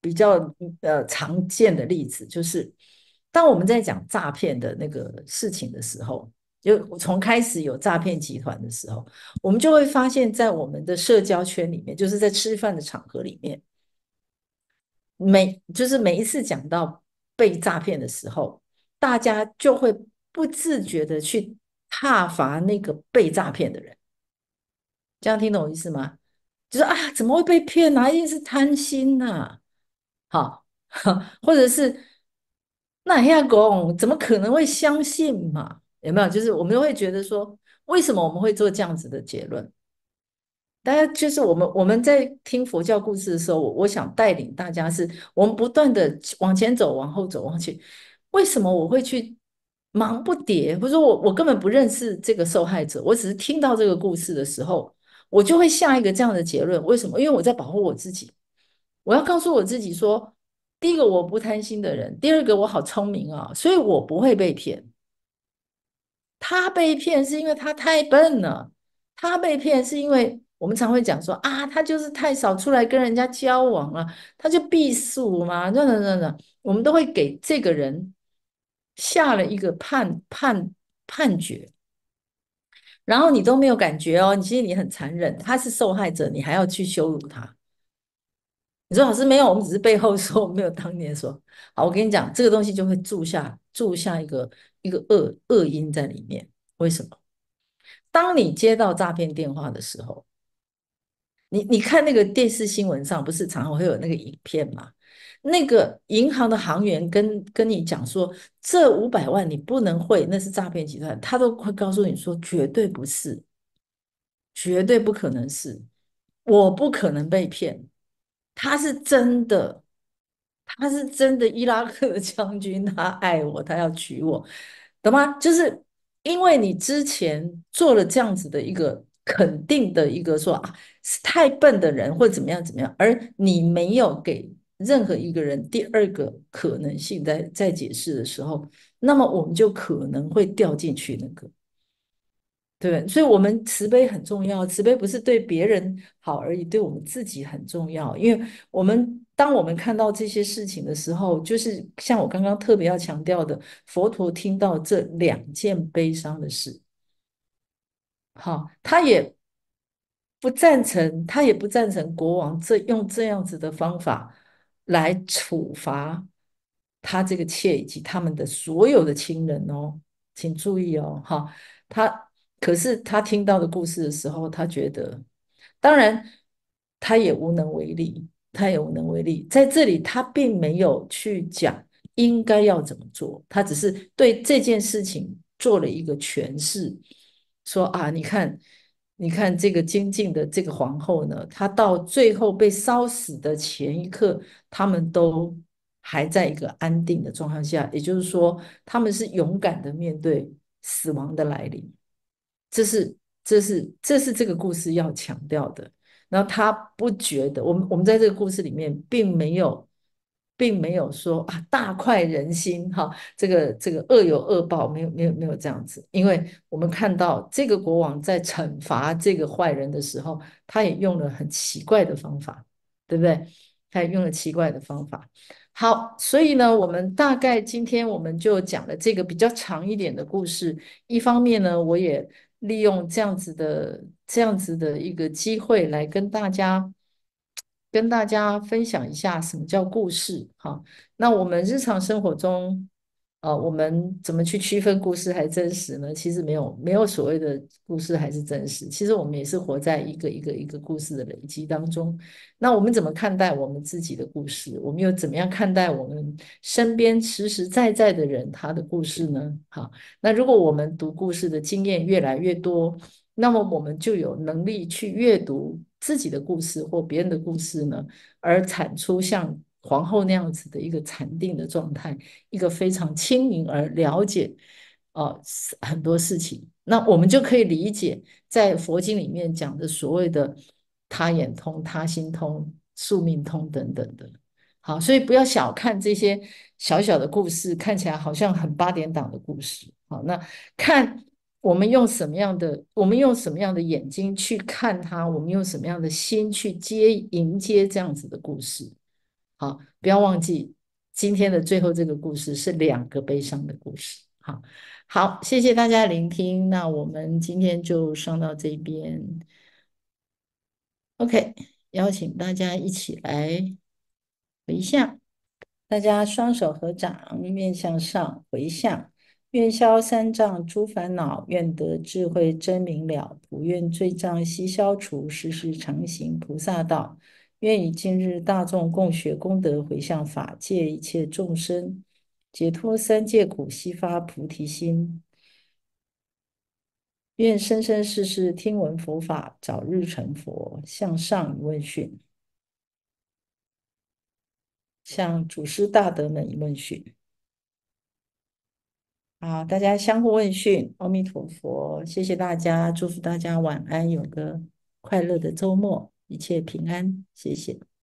比较呃常见的例子就是，当我们在讲诈骗的那个事情的时候，就从开始有诈骗集团的时候，我们就会发现，在我们的社交圈里面，就是在吃饭的场合里面，每就是每一次讲到被诈骗的时候，大家就会不自觉的去踏伐那个被诈骗的人，这样听懂意思吗？就是啊，怎么会被骗啊？一定是贪心呐。好，或者是那黑阿公怎么可能会相信嘛？有没有？就是我们都会觉得说，为什么我们会做这样子的结论？大家就是我们我们在听佛教故事的时候，我我想带领大家，是我们不断的往前走、往后走、往前。为什么我会去忙不迭？不是我，我根本不认识这个受害者，我只是听到这个故事的时候，我就会下一个这样的结论。为什么？因为我在保护我自己。我要告诉我自己说，第一个我不贪心的人，第二个我好聪明啊，所以我不会被骗。他被骗是因为他太笨了，他被骗是因为我们常会讲说啊，他就是太少出来跟人家交往了，他就避数嘛，那那那那，我们都会给这个人下了一个判判判决，然后你都没有感觉哦，你其实你很残忍，他是受害者，你还要去羞辱他。你说老师没有，我们只是背后说，没有当面说。好，我跟你讲，这个东西就会住下，住下一个一个恶恶因在里面。为什么？当你接到诈骗电话的时候，你你看那个电视新闻上不是常常会有那个影片嘛？那个银行的行员跟跟你讲说，这五百万你不能汇，那是诈骗集团，他都会告诉你说，绝对不是，绝对不可能是，我不可能被骗。他是真的，他是真的伊拉克的将军，他爱我，他要娶我，懂吗？就是因为你之前做了这样子的一个肯定的一个说啊，是太笨的人，或怎么样怎么样，而你没有给任何一个人第二个可能性，在在解释的时候，那么我们就可能会掉进去那个。对，所以，我们慈悲很重要。慈悲不是对别人好而已，对我们自己很重要。因为我们，当我们看到这些事情的时候，就是像我刚刚特别要强调的，佛陀听到这两件悲伤的事，好，他也不赞成，他也不赞成国王这用这样子的方法来处罚他这个妾以及他们的所有的亲人哦。请注意哦，哈，他。可是他听到的故事的时候，他觉得，当然他也无能为力，他也无能为力。在这里，他并没有去讲应该要怎么做，他只是对这件事情做了一个诠释，说啊，你看，你看这个金静的这个皇后呢，她到最后被烧死的前一刻，他们都还在一个安定的状况下，也就是说，他们是勇敢的面对死亡的来临。这是这是这是这个故事要强调的。然后他不觉得，我们我们在这个故事里面，并没有，并没有说啊大快人心哈，这个这个恶有恶报没有没有没有这样子。因为我们看到这个国王在惩罚这个坏人的时候，他也用了很奇怪的方法，对不对？他也用了奇怪的方法。好，所以呢，我们大概今天我们就讲了这个比较长一点的故事。一方面呢，我也。利用这样子的这样子的一个机会，来跟大家跟大家分享一下什么叫故事。哈。那我们日常生活中。啊，我们怎么去区分故事还真实呢？其实没有没有所谓的故事还是真实，其实我们也是活在一个一个一个故事的累积当中。那我们怎么看待我们自己的故事？我们又怎么样看待我们身边实实在在的人他的故事呢？好，那如果我们读故事的经验越来越多，那么我们就有能力去阅读自己的故事或别人的故事呢，而产出像。皇后那样子的一个禅定的状态，一个非常轻盈而了解，哦，很多事情，那我们就可以理解，在佛经里面讲的所谓的他眼通、他心通、宿命通等等的。好，所以不要小看这些小小的故事，看起来好像很八点档的故事。好，那看我们用什么样的，我们用什么样的眼睛去看它，我们用什么样的心去接迎接这样子的故事。好，不要忘记今天的最后这个故事是两个悲伤的故事。好，好，谢谢大家聆听。那我们今天就上到这边。OK，邀请大家一起来回向，大家双手合掌，面向上回向，愿消三障诸烦恼，愿得智慧真明了，不愿罪障悉消除，时时常行菩萨道。愿以今日大众共学功德回向法界一切众生，解脱三界苦，悉发菩提心。愿生生世世听闻佛法，早日成佛。向上一问讯，向祖师大德们一问讯。好，大家相互问讯。阿弥陀佛，谢谢大家，祝福大家晚安，有个快乐的周末。一切平安，谢谢。